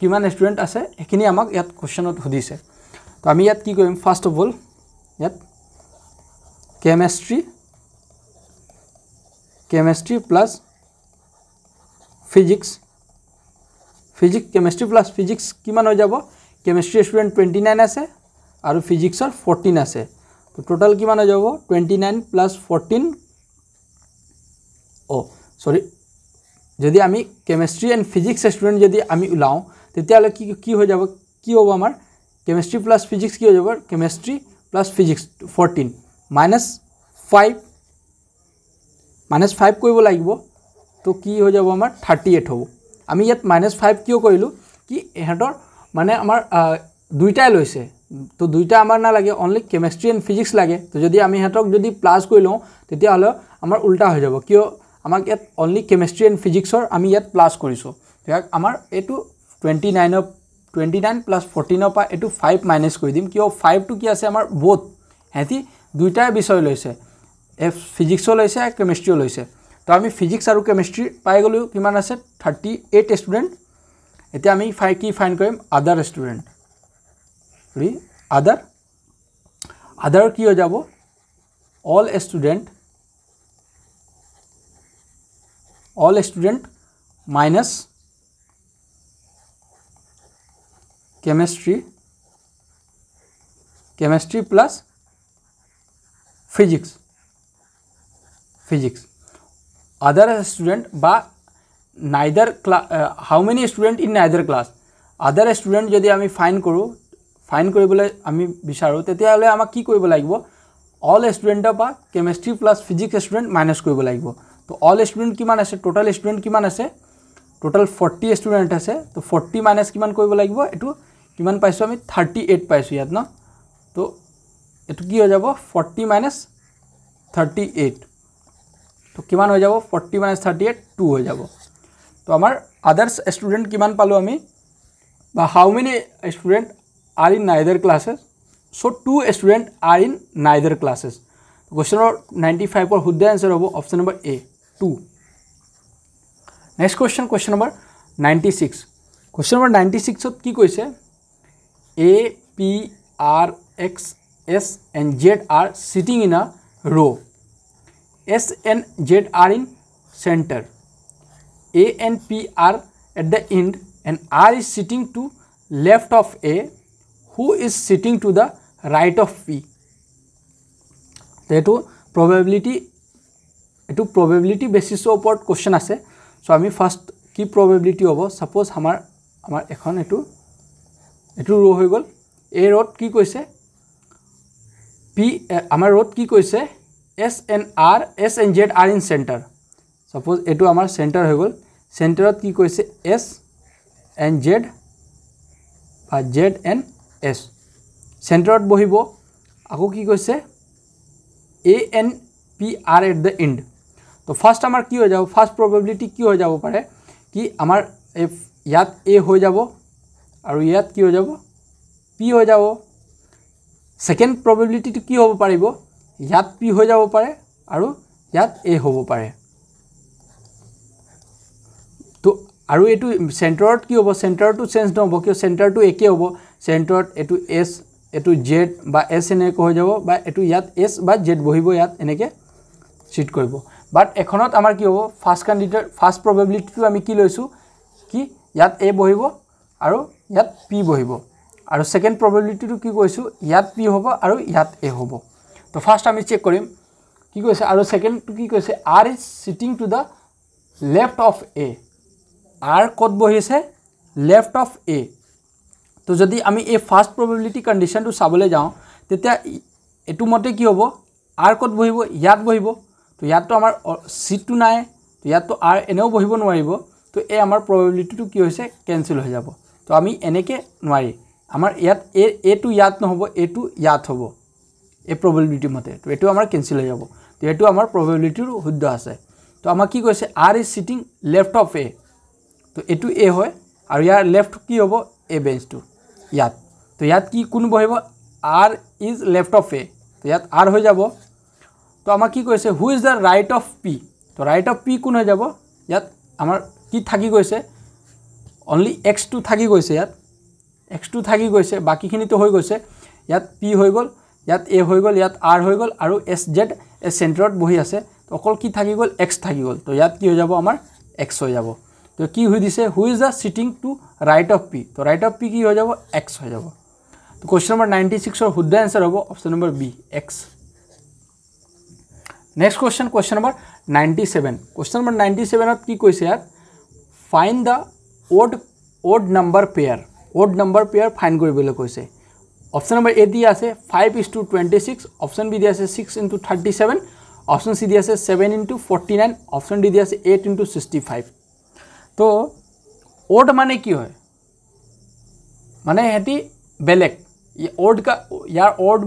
কিমান ষ্টুডেণ্ট আছে সেইখিনি আমাক ইয়াত কুৱেশ্যনত সুধিছে তো আমি ইয়াত কি কৰিম ফাৰ্ষ্ট অফ অল ইয়াত chemistry chemistry plus physics physics chemistry plus physics কিমান হৈ যাব কেমেষ্ট্ৰি ষ্টুডেণ্ট টুৱেণ্টি নাইন আছে আৰু ফিজিক্সৰ ফৰ্টিন আছে তো টোটেল কিমান হৈ যাব twenty nine plus fourteen oh' sorry যদি আমি কেমেষ্ট্ৰি এণ্ড ফিজিক্স ষ্টুডেণ্ট যদি আমি ওলাওঁ তেতিয়াহ'লে কি কি হৈ যাব কি হ'ব আমাৰ কেমেষ্ট্ৰি প্লাছ ফিজিক্স কি হৈ যাব chemistry plus physics fourteen minus five minus five কৰিব লাগিব তো কি হৈ যাব আমাৰ থাৰ্টি এইট হ'ব আমি ইয়াত মাইনাছ ফাইভ কিয় কৰিলোঁ কি ইহঁতৰ মানে আমাৰ দুইটাই লৈছে তো দুইটা আমাৰ না লাগে অনলি কেমেস্ট্রি এণ্ড ফিজিক্স লাগে তো যদি আমি হাতক যদি প্লাস কই লো তেতিয়ালে আমাৰ উল্টা হৈ যাব কিয় আমাক এত অনলি কেমেস্ট্ৰি এণ্ড ফিজিক্সৰ আমি ইয়াত প্লাস করছো ঠিক আমার এটু twenty nine twenty nine plus ফোরটিনের পর এটু ফাইভ মাইনাস কৰি দিম কিয় ফাইভ টু কি আছে আমাৰ বোধ হেঁতি দুইটাই বিষয় লৈছে এফ ফিজিক্সও লৈছে কেমেস্ট্ৰিও লৈছে তো আমি ফিজিক্স আৰু কেমেস্ট্ৰি পাই গেলেও কিমান আছে থাৰ্টি এইট স্টুডেন্ট এতে আমি ফাইল কি ফাইন্ড করি other student free other other কি হ যাব all student all student minus chemistry chemistry plus physics physics other student বা neither class how many student in neither class other student যদি আমি ফাইন কৰোঁ ফাইন কৰিবলৈ আমি বিচাৰোঁ তেতিয়াহ'লে আমাক কি কৰিব লাগিব অল ষ্টুডেণ্টৰ পৰা chemistry plus physics student minus কৰিব লাগিব তো অল ষ্টুডেণ্ট কিমান আছে ট'টেল ষ্টুডেণ্ট কিমান আছে ট'টেল ফৰ্টি ষ্টুডেণ্ট আছে তো ফৰ্টি মাইনাছ কিমান কৰিব লাগিব এইটো কিমান পাইছোঁ আমি থাৰ্টি এইট পাইছোঁ ইয়াত ন তো এইটো কি হৈ যাব ফৰ্টি মাইনাছ থাৰ্টি এইট তো কিমান হৈ যাব forty minus thirty eight two হৈ যাব तो आम आदार्स स्टूडेंट कि पाल आम how many student are in neither classes so two student are in neither classes question ninety five शुद्ध एन्सार हम अपन number A two next question question number ninety six question number ninety six कि कैसे A P R X S and Z are sitting in a row S and Z are in centre A and P are at the end and R is sitting to left of A who is sitting to the right of P. এইটো probability এইটো probability বেচিছৰ ওপৰত question আছে চ' আমি first কি probability হ'ব suppose আমাৰ আমাৰ এখন এইটো এইটো ৰ' হৈ গ'ল এ ৰ'ড কি কৈছে পি আমাৰ ৰ'ড কি কৈছে S and R S and Z are in centre suppose এইটো আমাৰ চেণ্টাৰ হৈ গ'ল চেণ্টাৰত কি কৈছে এছ এন জেড বা জেড এন এছ চেণ্টাৰত বহিব আকৌ কি কৈছে A and P are at the end তো ফাৰ্ষ্ট আমাৰ কি হৈ যাব ফাৰ্ষ্ট প্ৰবেবিলিটি কি হৈ যাব পাৰে কি আমাৰ এই ইয়াত এ হৈ যাব আৰু ইয়াত কি হৈ যাব পি হৈ যাব ছেকেণ্ড প্ৰবেবিলিটিটো কি হ'ব পাৰিব ইয়াত পি হৈ যাব পাৰে আৰু ইয়াত এ হ'ব পাৰে আৰু এইটো চেণ্টাৰত কি হ'ব চেণ্টাৰটো চেঞ্জ নহ'ব কিয় চেণ্টাৰটো একে হ'ব চেণ্টাৰত এইটো এছ এইটো জেড বা এছ এনেকৈ হৈ যাব বা এইটো ইয়াত এছ বা জেড বহিব ইয়াত এনেকৈ চিট কৰিব বাট এখনত আমাৰ কি হ'ব ফাৰ্ষ্ট কেণ্ডিডেট ফাৰ্ষ্ট প্ৰবেবিলিটিটো আমি কি লৈছোঁ কি ইয়াত এ বহিব আৰু ইয়াত পি বহিব আৰু ছেকেণ্ড প্ৰবেবিলিটিটো কি কৈছোঁ ইয়াত পি হ'ব আৰু ইয়াত এ হ'ব তো ফাৰ্ষ্ট আমি চেক কৰিম কি কৈছে আৰু ছেকেণ্ডটো কি কৈছে R is sitting to the left of A R কত বহিছে লেফট অফ এ তো যদি আমি এই ফার্স্ট প্রবেবিলিটি কন্ডিশন সাবলে যাও এটু মতে কি হব আর কত বহিব ইয়াত বহিব তো ইয়াত তো আমার সিট নাই তো ইয়াত তো আর এনেও বহিব নয় তো এ আমার প্রবেবিলিটি কি হয়েছে ক্যান্সেল হয়ে যাব তো আমি এনেকে নয় আমার ইয়াত এ এ টু ইয়াত নহব এ টু ইয়াত হব এ প্রবেবিলিটি মতে তো এটু আমার ক্যান্সেল হয়ে যাব তো এটু আমার প্রবেবিলিটির শুদ্ধ আছে তো আমার কি কৈছে R is sitting left of A তো এইটো এ হয় আৰু ইয়াৰ লেফ্ট কি হ'ব এ বেঞ্চটো ইয়াত তো ইয়াত কি কোন বহিব R is left of A তো ইয়াত আৰ হৈ যাব তো আমাক কি কৈছে who is the right of P তো ৰাইট অফ পি কোন হৈ যাব ইয়াত আমাৰ কি থাকি গৈছে অনলি এক্সটো থাকি গৈছে ইয়াত এক্সটো থাকি গৈছে বাকীখিনিতো হৈ গৈছে ইয়াত পি হৈ গ'ল ইয়াত এ হৈ গ'ল ইয়াত আৰ হৈ গ'ল আৰু এছ জেড এ চেণ্টাৰত বহি আছে অকল কি থাকি গ'ল এক্স থাকি গ'ল তো ইয়াত কি হৈ যাব আমাৰ এক্স হৈ যাব তো কি হয়ে দিছে who is the sitting to right of P তো রাইট অফ পি কি হয়ে যাব এক্স হয়ে যাব তো কোশ্চেন নম্বর নাইনটি সিক্সর শুদ্ধ অ্যান্সার হব option number B X next question question number ninety seven question number ninety সেভেনত কি কৈছে ইয়াত find the odd odd number pair odd number pair find করবলে কৈছে অপশন নম্বর এ দিয়া আছে five is to twenty six option B দিয়া আছে six into thirty seven option C দিয়া আছে seven into forty nine option D দিয়া আছে এইট ইন্টু সিক্সটি ফাইভ তো ওড মানে কি হয় মানে হেতি বেলেগ ওড কা ইয়াৰ অড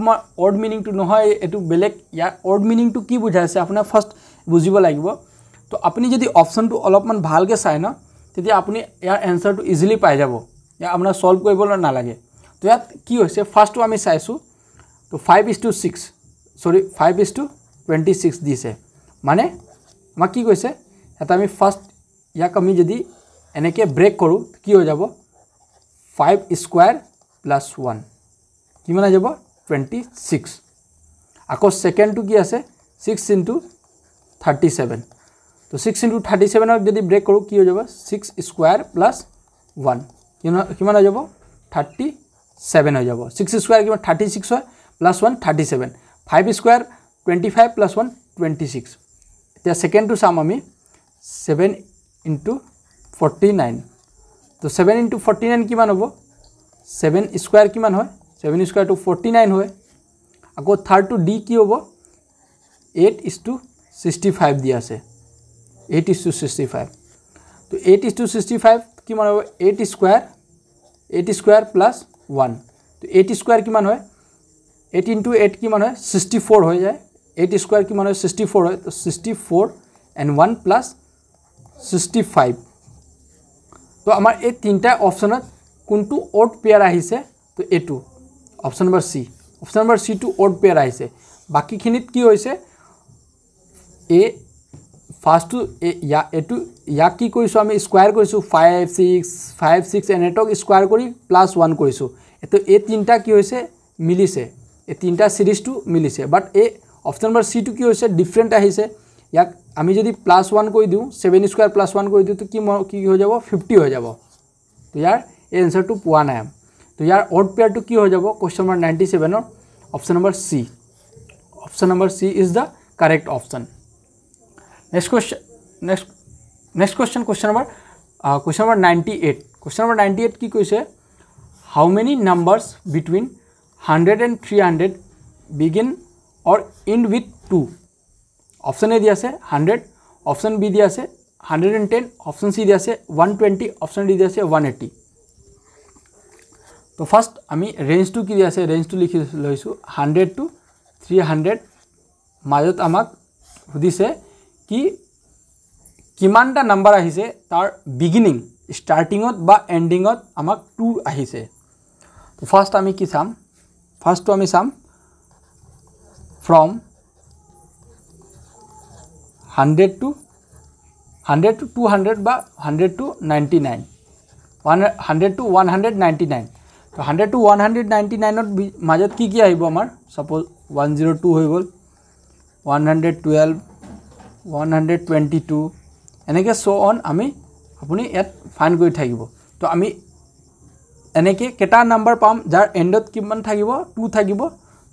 অড মিনিংটো নহয় এইটো বেলেগ ইয়াৰ অড মিনিংটো কি বুজাইছে আপোনাৰ ফাৰ্ষ্ট বুজিব লাগিব তো আপুনি যদি অপশ্যনটো অলপমান ভালকৈ চাই ন তেতিয়া আপুনি ইয়াৰ এনচাৰটো ইজিলি পাই যাব ইয়াৰ আপোনাৰ ছল্ভ কৰিবলৈ নালাগে তো ইয়াত কি হৈছে ফাৰ্ষ্টটো আমি চাইছোঁ তো five is to six sorry five is to twenty six দিছে মানে আমাক কি কৈছে ইয়াত আমি ফাৰ্ষ্ট ইয়াক আমি যদি এনেকৈ ব্ৰেক কৰোঁ কি হৈ যাব ফাইভ স্কোৱাৰ প্লাছ ওৱান কিমান হৈ যাব টুৱেণ্টি ছিক্স আকৌ ছেকেণ্ডটো কি আছে ছিক্স ইণ্টু থাৰ্টি ছেভেন তো ছিক্স ইণ্টু থাৰ্টি ছেভেনক যদি ব্ৰেক কৰোঁ কি হৈ যাব ছিক্স স্কোৱাৰ প্লাছ ওৱান কিমান হৈ যাব থাৰ্টি ছেভেন হৈ যাব ছিক্স স্কুৱাৰ কিমান থাৰ্টি ছিক্স হয় plus one thirty seven five square twenty five plus one twenty six এতিয়া ছেকেণ্ডটো চাম আমি ছেভেন ইণ্টু ফৰ্টি নাইন তো ছেভেন ইণ্টু ফৰ্টি নাইন কিমান হ'ব ছেভেন স্কুৱাৰ কিমান হয় ছেভেন স্কুৱাৰটো ফৰ্টি নাইন হয় আকৌ থাৰ্ডটো ডি কি হ'ব eight is to sixty five দি আছে eight is to sixty five তো eight is to sixty five কিমান হ'ব eight square eight square plus one তো এইট স্কুৱাৰ কিমান হয় এইট ইণ্টু এইট কিমান হয় ছিক্সটি ফ'ৰ হৈ যায় এইট স্কুৱাৰ কিমান হয় ছিক্সটি ফ'ৰ হয় তো sixty four and one plus sixty five তো আমাৰ এই তিনিটা অপশ্যনত কোনটো অৰ্ড পেয়াৰ আহিছে তো এইটো option number C option number চিটো অৰ্ড পেয়াৰ আহিছে বাকীখিনিত কি হৈছে এ ফাৰ্ষ্টটো ইয়াক এইটো ইয়াক কি কৰিছোঁ আমি স্কুৱাৰ কৰিছোঁ ফাইভ ছিক্স ফাইভ ছিক্স এনেটক স্কুৱাৰ কৰি প্লাছ ওৱান কৰিছোঁ এইটো এই তিনিটা কি হৈছে মিলিছে এই তিনিটা চিৰিজটো মিলিছে বাট এই অপশ্যন নম্বৰ চিটো কি হৈছে ডিফাৰেণ্ট আহিছে як আমি যদি প্লাস 1 কই দিম 7 স্কয়ার প্লাস 1 কই দিম তো কি কি হয়ে যাব 50 হয়ে যাব তো यार आंसर टू পোয়া না তো यार অড পেয়ার টু কি হয়ে যাব क्वेश्चन नंबर 97 এর option number C option number C is the correct option next question next next question question number question number 98 question number 98 কি কইছে how many numbers between 100 and 300 begin or end with two option A দিয়া আছে hundred option B দিয়া আছে hundred and ten option C দিয়া আছে one twenty option D দিয়া আছে ওৱান এইটি তো ফাৰ্ষ্ট আমি ৰেঞ্জটো কি দিয়া আছে ৰেঞ্জটো লিখি লৈছোঁ হাণ্ড্ৰেড টু থ্ৰী হাণ্ড্ৰেড মাজত আমাক সুধিছে কি কিমানটা নাম্বাৰ আহিছে তাৰ বিগিনিং ষ্টাৰ্টিঙত বা এণ্ডিঙত আমাক টু আহিছে ফাৰ্ষ্ট আমি কি চাম ফাৰ্ষ্টটো আমি চাম from hundred two hundred to two hundred বা hundred to ninety nine one hundred to one hundred ninety nine তো hundred to one hundred ninety নাইনত মাজত কি কি আহিব আমাৰ ছাপ'জ ওৱান জিৰ' টু হৈ গ'ল one hundred twelve one hundred twenty two এনেকৈ শ্ব' অন আমি আপুনি ইয়াত ফাইন কৰি থাকিব তো আমি এনেকৈ কেইটা নম্বৰ পাম যাৰ এণ্ডত কিমান থাকিব টু থাকিব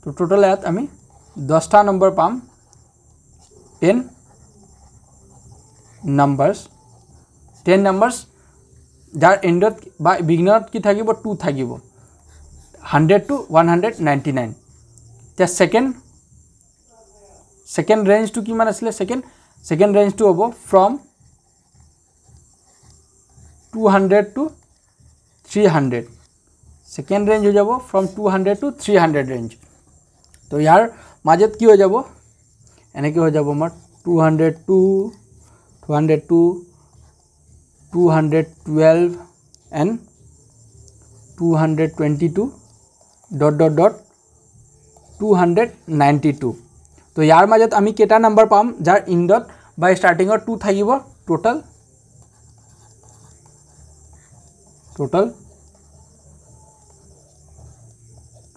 তো টোটেল ইয়াত আমি দহটা নম্বৰ পাম টেন নাম্বাৰ্ছ টেন নাম্বাৰ্ছ যাৰ এণ্ডত বা বিঘিনত কি থাকিব টু থাকিব hundred to one hundred ninety nine এতিয়া ছেকেণ্ড ছেকেণ্ড ৰেঞ্জটো কিমান আছিলে ছেকেণ্ড ছেকেণ্ড ৰেঞ্জটো হ'ব from two hundred to three hundred second range হৈ যাব from two hundred to three hundred range তো ইয়াৰ মাজত কি হৈ যাব এনেকৈ হৈ যাব আমাৰ two hundred two two two two 212 and 222 dot dot dot 292 तो यार मजद अमी केटा नंबर पाम जार इंडोट बाय स्टार्टिंग और टू थाई total total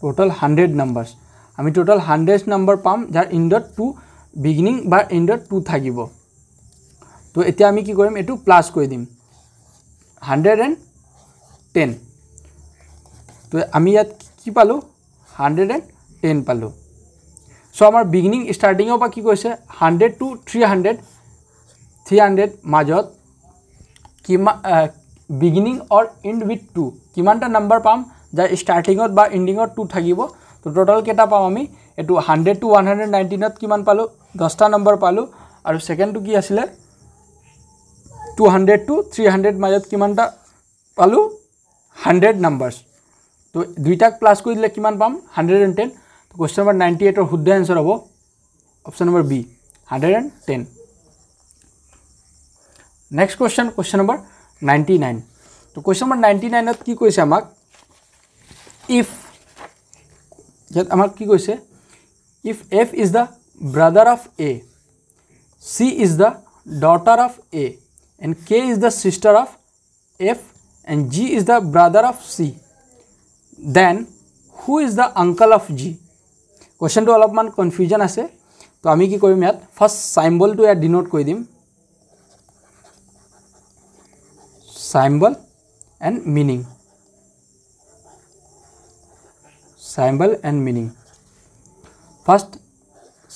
total hundred number आम टोटल हाण्ड्रेड नम्बर पाम जार इंडोट टू बिगिनिंग बाय टू थ তো এতিয়া আমি কি কৰিম এইটো প্লাছ কৰি দিম হাণ্ড্ৰেড এণ্ড টেন তো আমি ইয়াত কি পালোঁ হাণ্ড্ৰেড এণ্ড টেন পালোঁ চ' আমাৰ বিগিনিং ষ্টাৰ্টিঙৰ পৰা কি কৈছে hundred to three hundred three hundred মাজত কিমান beginning or end with two কিমানটা নাম্বাৰ পাম যাৰ ষ্টাৰ্টিঙত বা ইণ্ডিঙত টু থাকিব তো টোটেল কেইটা পাম আমি এইটো হাণ্ড্ৰেড টু ওৱান হাণ্ড্ৰেড নাইণ্টিনত কিমান পালোঁ দহটা নম্বৰ পালোঁ আৰু ছেকেণ্ডটো কি আছিলে two hundred to three hundred মাজত কিমানটা পালোঁ হাণ্ড্ৰেড নাম্বাৰ্ছ তো দুইটাক প্লাছ কৰি দিলে কিমান পাম হাণ্ড্ৰেড এণ্ড টেন তো কুৱেশ্যন নম্বৰ নাইণ্টি এইটৰ শুদ্ধ এনচাৰ হ'ব option number B hundred and ten next question question number ninety nine তো কুৱেশ্যন নম্বৰ নাইণ্টি নাইনত কি কৈছে আমাক ইফ ইয়াত আমাক কি কৈছে if F is the brother of A C is the daughter of A and K is the sister of F and G is the brother of C. Then who is the uncle of G? Question to all of man confusion ase. To ami ki koi miyat first symbol to ya denote koi dim. Symbol and meaning. Symbol and meaning. First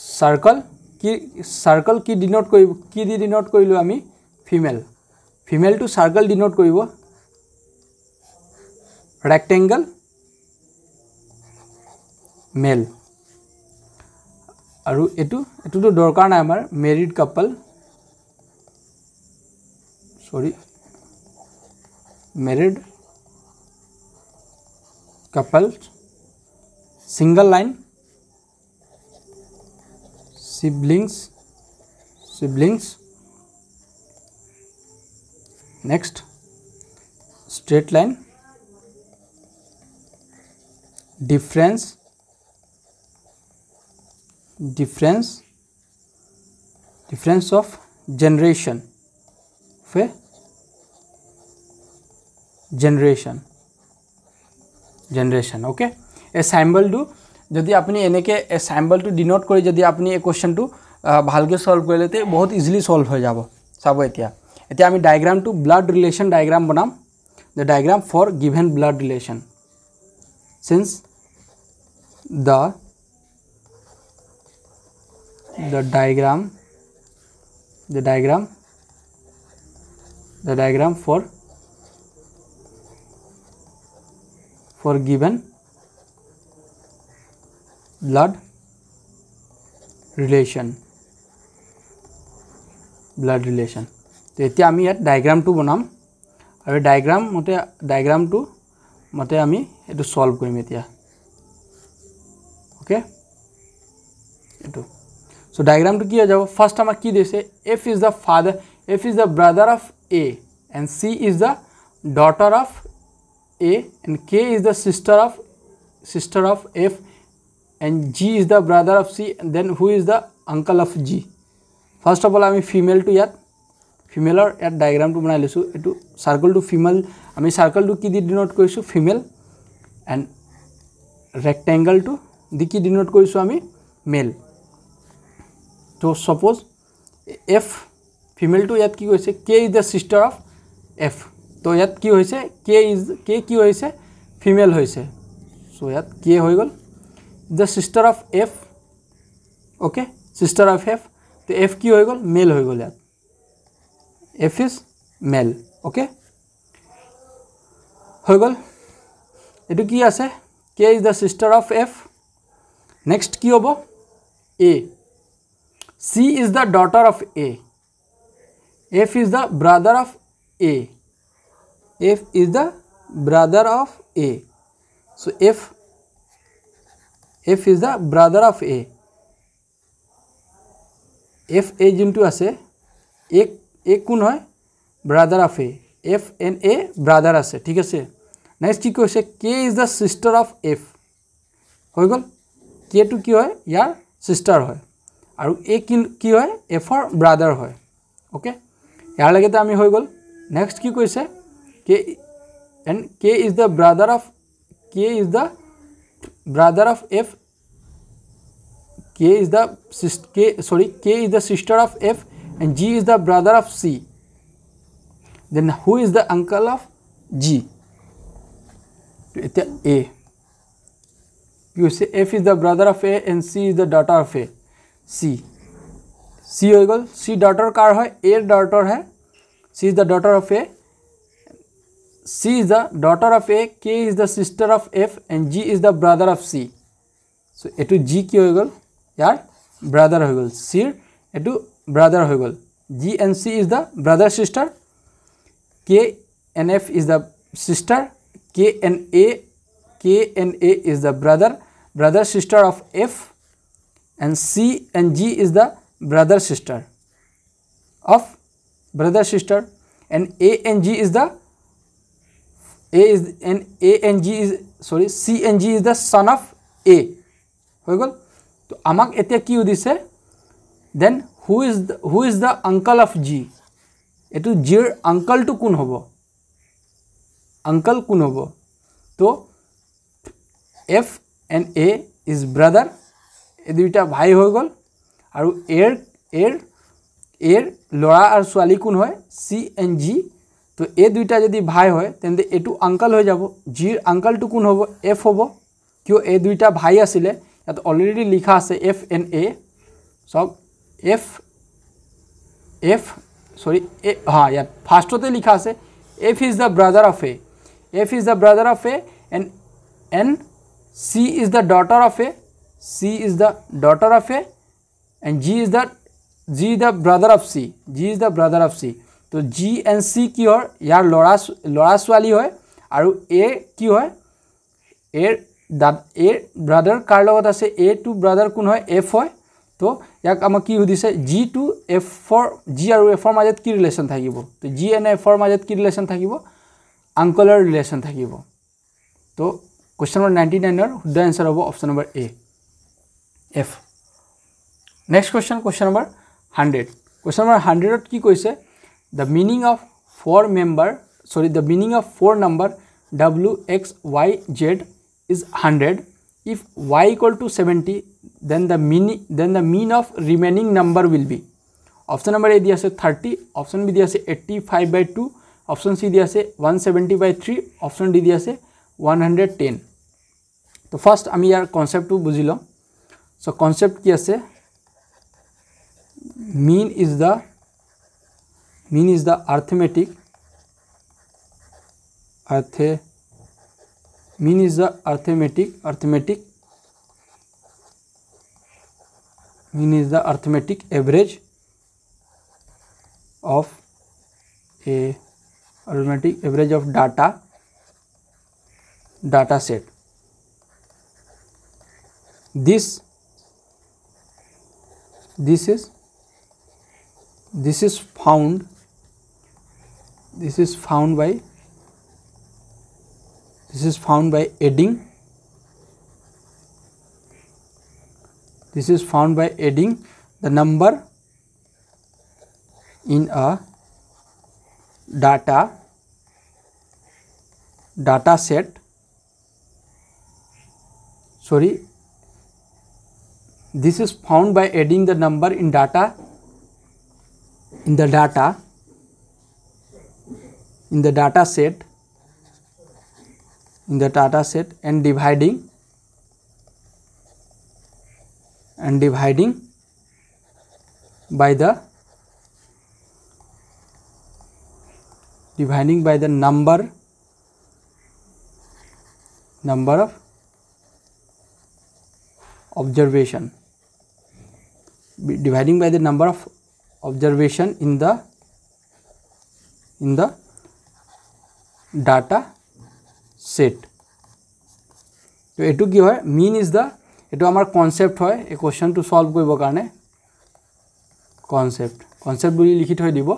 circle ki circle ki denote koi ki denote koi lo ami. Female ফিমেলটো circle denote কৰিব rectangle male আৰু এইটো এইটোতো দৰকাৰ নাই আমাৰ married couple sorry married couple single line siblings siblings next straight line difference difference difference of generation of a generation generation okay assemble do যদি আপুনি এনেকৈ এছাম্বলটো ডিন'ট কৰি যদি আপুনি এই কুৱেশ্যনটো ভালকৈ ছল্ভ কৰিলে বহুত ইজিলি ছল্ভ হৈ যাব চাব এতিয়া इतना diagram to blood relation diagram बनम the diagram for given blood relation since the diagram the diagram the diagram for for given blood relation blood relation তো এতিয়া আমি ইয়াত ডায়েগ্ৰামটো বনাম আৰু ডায়েগ্ৰাম মতে ডায়েগ্ৰামটো মতে আমি এইটো ছল্ভ কৰিম এতিয়া অ'কে এইটো চ' ডায়েগ্ৰামটো কি হৈ যাব ফাৰ্ষ্ট আমাক কি দিছে F is the father F is the brother of A and C is the daughter of A and K is the sister of sister of F and G is the brother of C then who is the uncle of G first of all আমি ফিমেলটো ইয়াত ফিমেলৰ ইয়াত ডায়েগ্ৰামটো বনাই লৈছোঁ এইটো চাৰ্কলটো female আমি চাৰ্কলটো কি দি ডিনট কৰিছোঁ ফিমেল এণ্ড ৰেক্টেংগলটো দি কি ডিনট কৰিছোঁ আমি মেল ত' ছাপ'জ এফ ফিমেলটো ইয়াত কি কৈছে K is the sister of F ত' ইয়াত কি হৈছে কে ইজ কে কি হৈছে ফিমেল হৈছে চ' ইয়াত কে হৈ গ'ল the sister of F okay sister of F ত' এফ কি হৈ গ'ল মেল হৈ গ'ল ইয়াত এফ ইজ মেল অ'কে হৈ গ'ল এইটো কি আছে K is the sister of F next কি হ'ব এ C is the daughter of A F is the brother of A F is the brother of A so' F F is the brother of A F A যোনটো আছে এক এক কোন হয় brother of A F and A brother আছে ঠিক আছে next কি কৈছে K is the sister of F হৈ গ'ল কেটো কি হয় ইয়াৰ চিষ্টাৰ হয় আৰু এ কি কি হয় এফৰ ব্ৰাদাৰ হয় অ'কে ইয়াৰ লগতে আমি হৈ গ'ল নেক্সট কি কৈছে K and K is the brother of K is the brother of F K is the sister K sorry K is the sister of F and G is the brother of C, then who is the uncle of G? A. You say F is the brother of A and C is the daughter of A. C. C equal C daughter car है A daughter है C is the daughter of A. C is the daughter of A, K is the sister of F and G is the brother of C. So A to G की हो गल यार brother हो गल C A to ब्रदार हो गल G and C is the brother sister K and F is the sister K and A K and A is the brother brother sister of F and C and G is the brother sister of brother sister and A and G is the A is and A and G is sorry C and G is the son of A हो गल तो आमक इतना किसे then who is who is the uncle of G এইটো জিৰ আংকলটো কোন হ'ব আংকল কোন হ'ব তো F and A is brother এই দুইটা ভাই হৈ গ'ল আৰু এৰ এৰ এৰ ল'ৰা আৰু ছোৱালী কোন হয় চি এন জি তো এই দুইটা যদি ভাই হয় তেন্তে এইটো আংকল হৈ যাব জিৰ আংকলটো কোন হ'ব এফ হ'ব কিয় এই দুইটা ভাই আছিলে ইয়াত অলৰেডি লিখা আছে এফ এণ্ড এ চব এফ এফ চৰি এ হা ইয়াত ফাৰ্ষ্টতে লিখা আছে F is the brother of A F is the brother of A and and C is the daughter of A C is the daughter of A and G is the G is the brother of C G is the brother of C তো G and C কি হয় ইয়াৰ ল'ৰা ল'ৰা ছোৱালী হয় আৰু এ কি হয় এৰ দাদ এৰ ব্ৰাদাৰ কাৰ লগত আছে এ টু ব্ৰাদাৰ কোন হয় এফ হয় তো ইয়াক আমাক কি সুধিছে জি টু এফৰ জি আৰু এফৰ মাজত কি ৰিলেশ্যন থাকিব তো জি এণ্ড এফৰ মাজত কি ৰিলেশ্যন থাকিব আংকলৰ ৰিলেশ্যন থাকিব তো কুৱেশ্যন নম্বৰ নাইণ্টি নাইনৰ শুদ্ধ এনচাৰ হ'ব option number A F next question question number hundred question number হাণ্ড্ৰেডত কি কৈছে the meaning of four member sorry the meaning of four number W X Y Z is hundred if Y equal to seventy then the mean then the mean of remaining number will be option number A दिया से thirty option B दिया से eighty five by two option C दिया से one seventy by three option D दिया से one hundred ten तो first আমি ইয়াৰ কনচেপ্টটো বুজি লওঁ চ' কনচেপ্ট কি আছে mean is the mean is the arithmetic আৰ্থে mean mean is the arithmetic average of a arithmetic average of data data set this this is this is found this is found by this is found by adding This is found by adding the number in a data data set sorry this is found by adding the number in data in the data in the data set in the data set and dividing and dividing by the dividing by the number number of observation dividing by the number of observation in the in the data set So, A to की है mean is the এইটো আমাৰ concept হয় এই কুৱেশ্যনটো solve কৰিবৰ কাৰণে concept concept বুলি লিখি থৈ দিব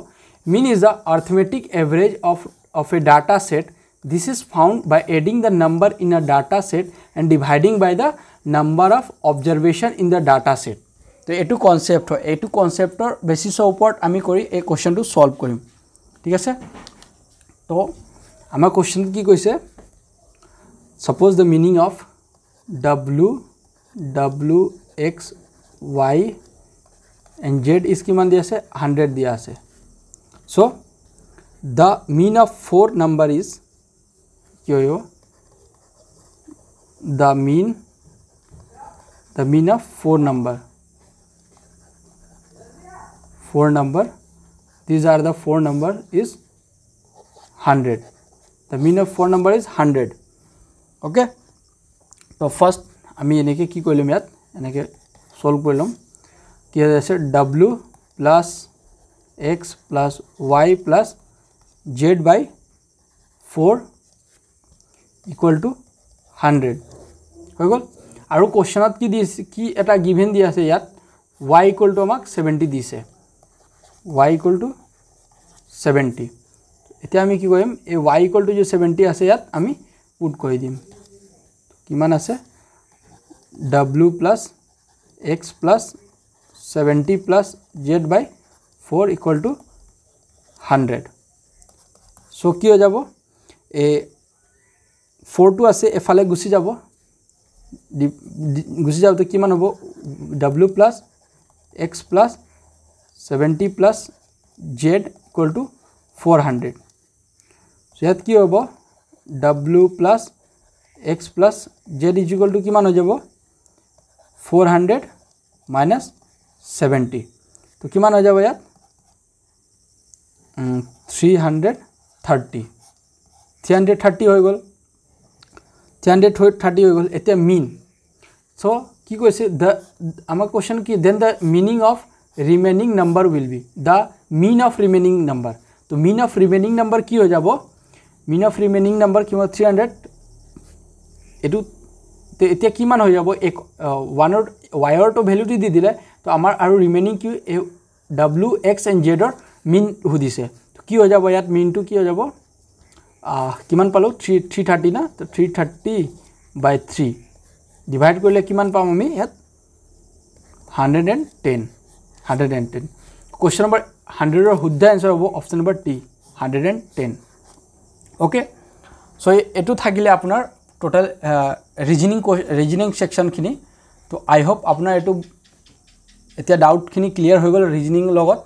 mean is the arithmetic average of of a data set this is found by adding the number in a data set and dividing by the number of observation in the data set তো এইটো concept হয় এইটো কনচেপ্টৰ বেচিছৰ ওপৰত আমি কৰি এই কুৱেশ্যনটো solve কৰিম ঠিক আছে তো আমাৰ কুৱেশ্যনটো কি কৈছে suppose the meaning of W W X Y and Z इसकी मान दिया से हंड्रेड दिया से so the mean of four number is क्यों यो the mean the mean of four number four number these are the four number is hundred the mean of four number is hundred okay तो first আমি এনেকে কি কৰি ল'ম ইয়াত এনেকে চল্ভ কৰি ল'ম কি হৈ আছে W plus X plus Y plus Z by four equal to hundred হৈ গ'ল আৰু কুৱেশ্যনত কি দিছে কি এটা গিভেন দি আছে ইয়াত ৱাই ইকুৱেল টু আমাক ছেভেণ্টি দিছে ৱাই ইকুৱেল টু ছেভেণ্টি এতিয়া আমি কি কৰিম এই ৱাই ইকুৱেল টু যি ছেভেণ্টি আছে ইয়াত আমি পুট কৰি দিম কিমান আছে W plus X plus seventy plus Z by four equal to hundred so कि जब ए फोर टू आसे एफाले गुस गुस जा W plus X plus seventy plus Z equal to four hundred so इतना कि हम W plus X plus Z is equal to कि हो जा फोर हंड्रेड माइनास सेवेन्टी तो कि हो जाए यार three hundred thirty three hundred thirty हो गल थ्री हाण्ड्रेड थार्टी हो गल मीन सो कि कैसे दम क्वेश्चन कि then the meaning of remaining number will be the mean of remaining number तो मीन अफ रिमेनिंग नम्बर कि हो जा मीन अफ रिमेनिंग नम्बर कि थ्री हाण्ड्रेड यू এতিয়া কিমান হৈ যাব এক ওৱানৰ ৱায়াৰটো ভেলুটো দি দিলে তো আমাৰ আৰু ৰিমেইনিং কি এই ডাব্লিউ এক্স এণ্ড জেডৰ মিন সুধিছে কি হৈ যাব ইয়াত মিনটো কি হৈ যাব কিমান পালোঁ থ্ৰী থ্ৰী থাৰ্টি না তো three thirty by three divide কৰিলে কিমান পাম আমি ইয়াত hundred and ten hundred and ten question number হাণ্ড্ৰেডৰ শুদ্ধ এনচাৰ হ'ব option number D hundred and ten okay so' এইটো থাকিলে আপোনাৰ টোটেল ৰিজনিং ৰিজনিং ছেকশ্যনখিনি তো আই হোপ আপোনাৰ এইটো এতিয়া ডাউটখিনি ক্লিয়াৰ হৈ গ'ল ৰিজনিং লগত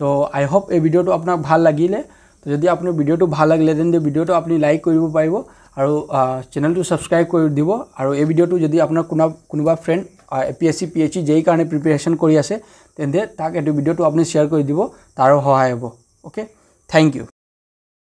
তো আই হোপ এই ভিডিঅ'টো আপোনাক ভাল লাগিলে তো যদি আপুনি ভিডিঅ'টো ভাল লাগিলে তেন্তে ভিডিঅ'টো আপুনি লাইক কৰিব পাৰিব আৰু চেনেলটো ছাবস্ক্ৰাইব কৰি দিব আৰু এই ভিডিঅ'টো যদি আপোনাৰ কোনো কোনোবা friend A P S C P H C যেই কাৰণে প্ৰিপেৰেশ্যন কৰি আছে তেন্তে তাক এইটো ভিডিঅ'টো আপুনি শ্বেয়াৰ কৰি দিব তাৰো সহায় হ'ব অ'কে থেংক ইউ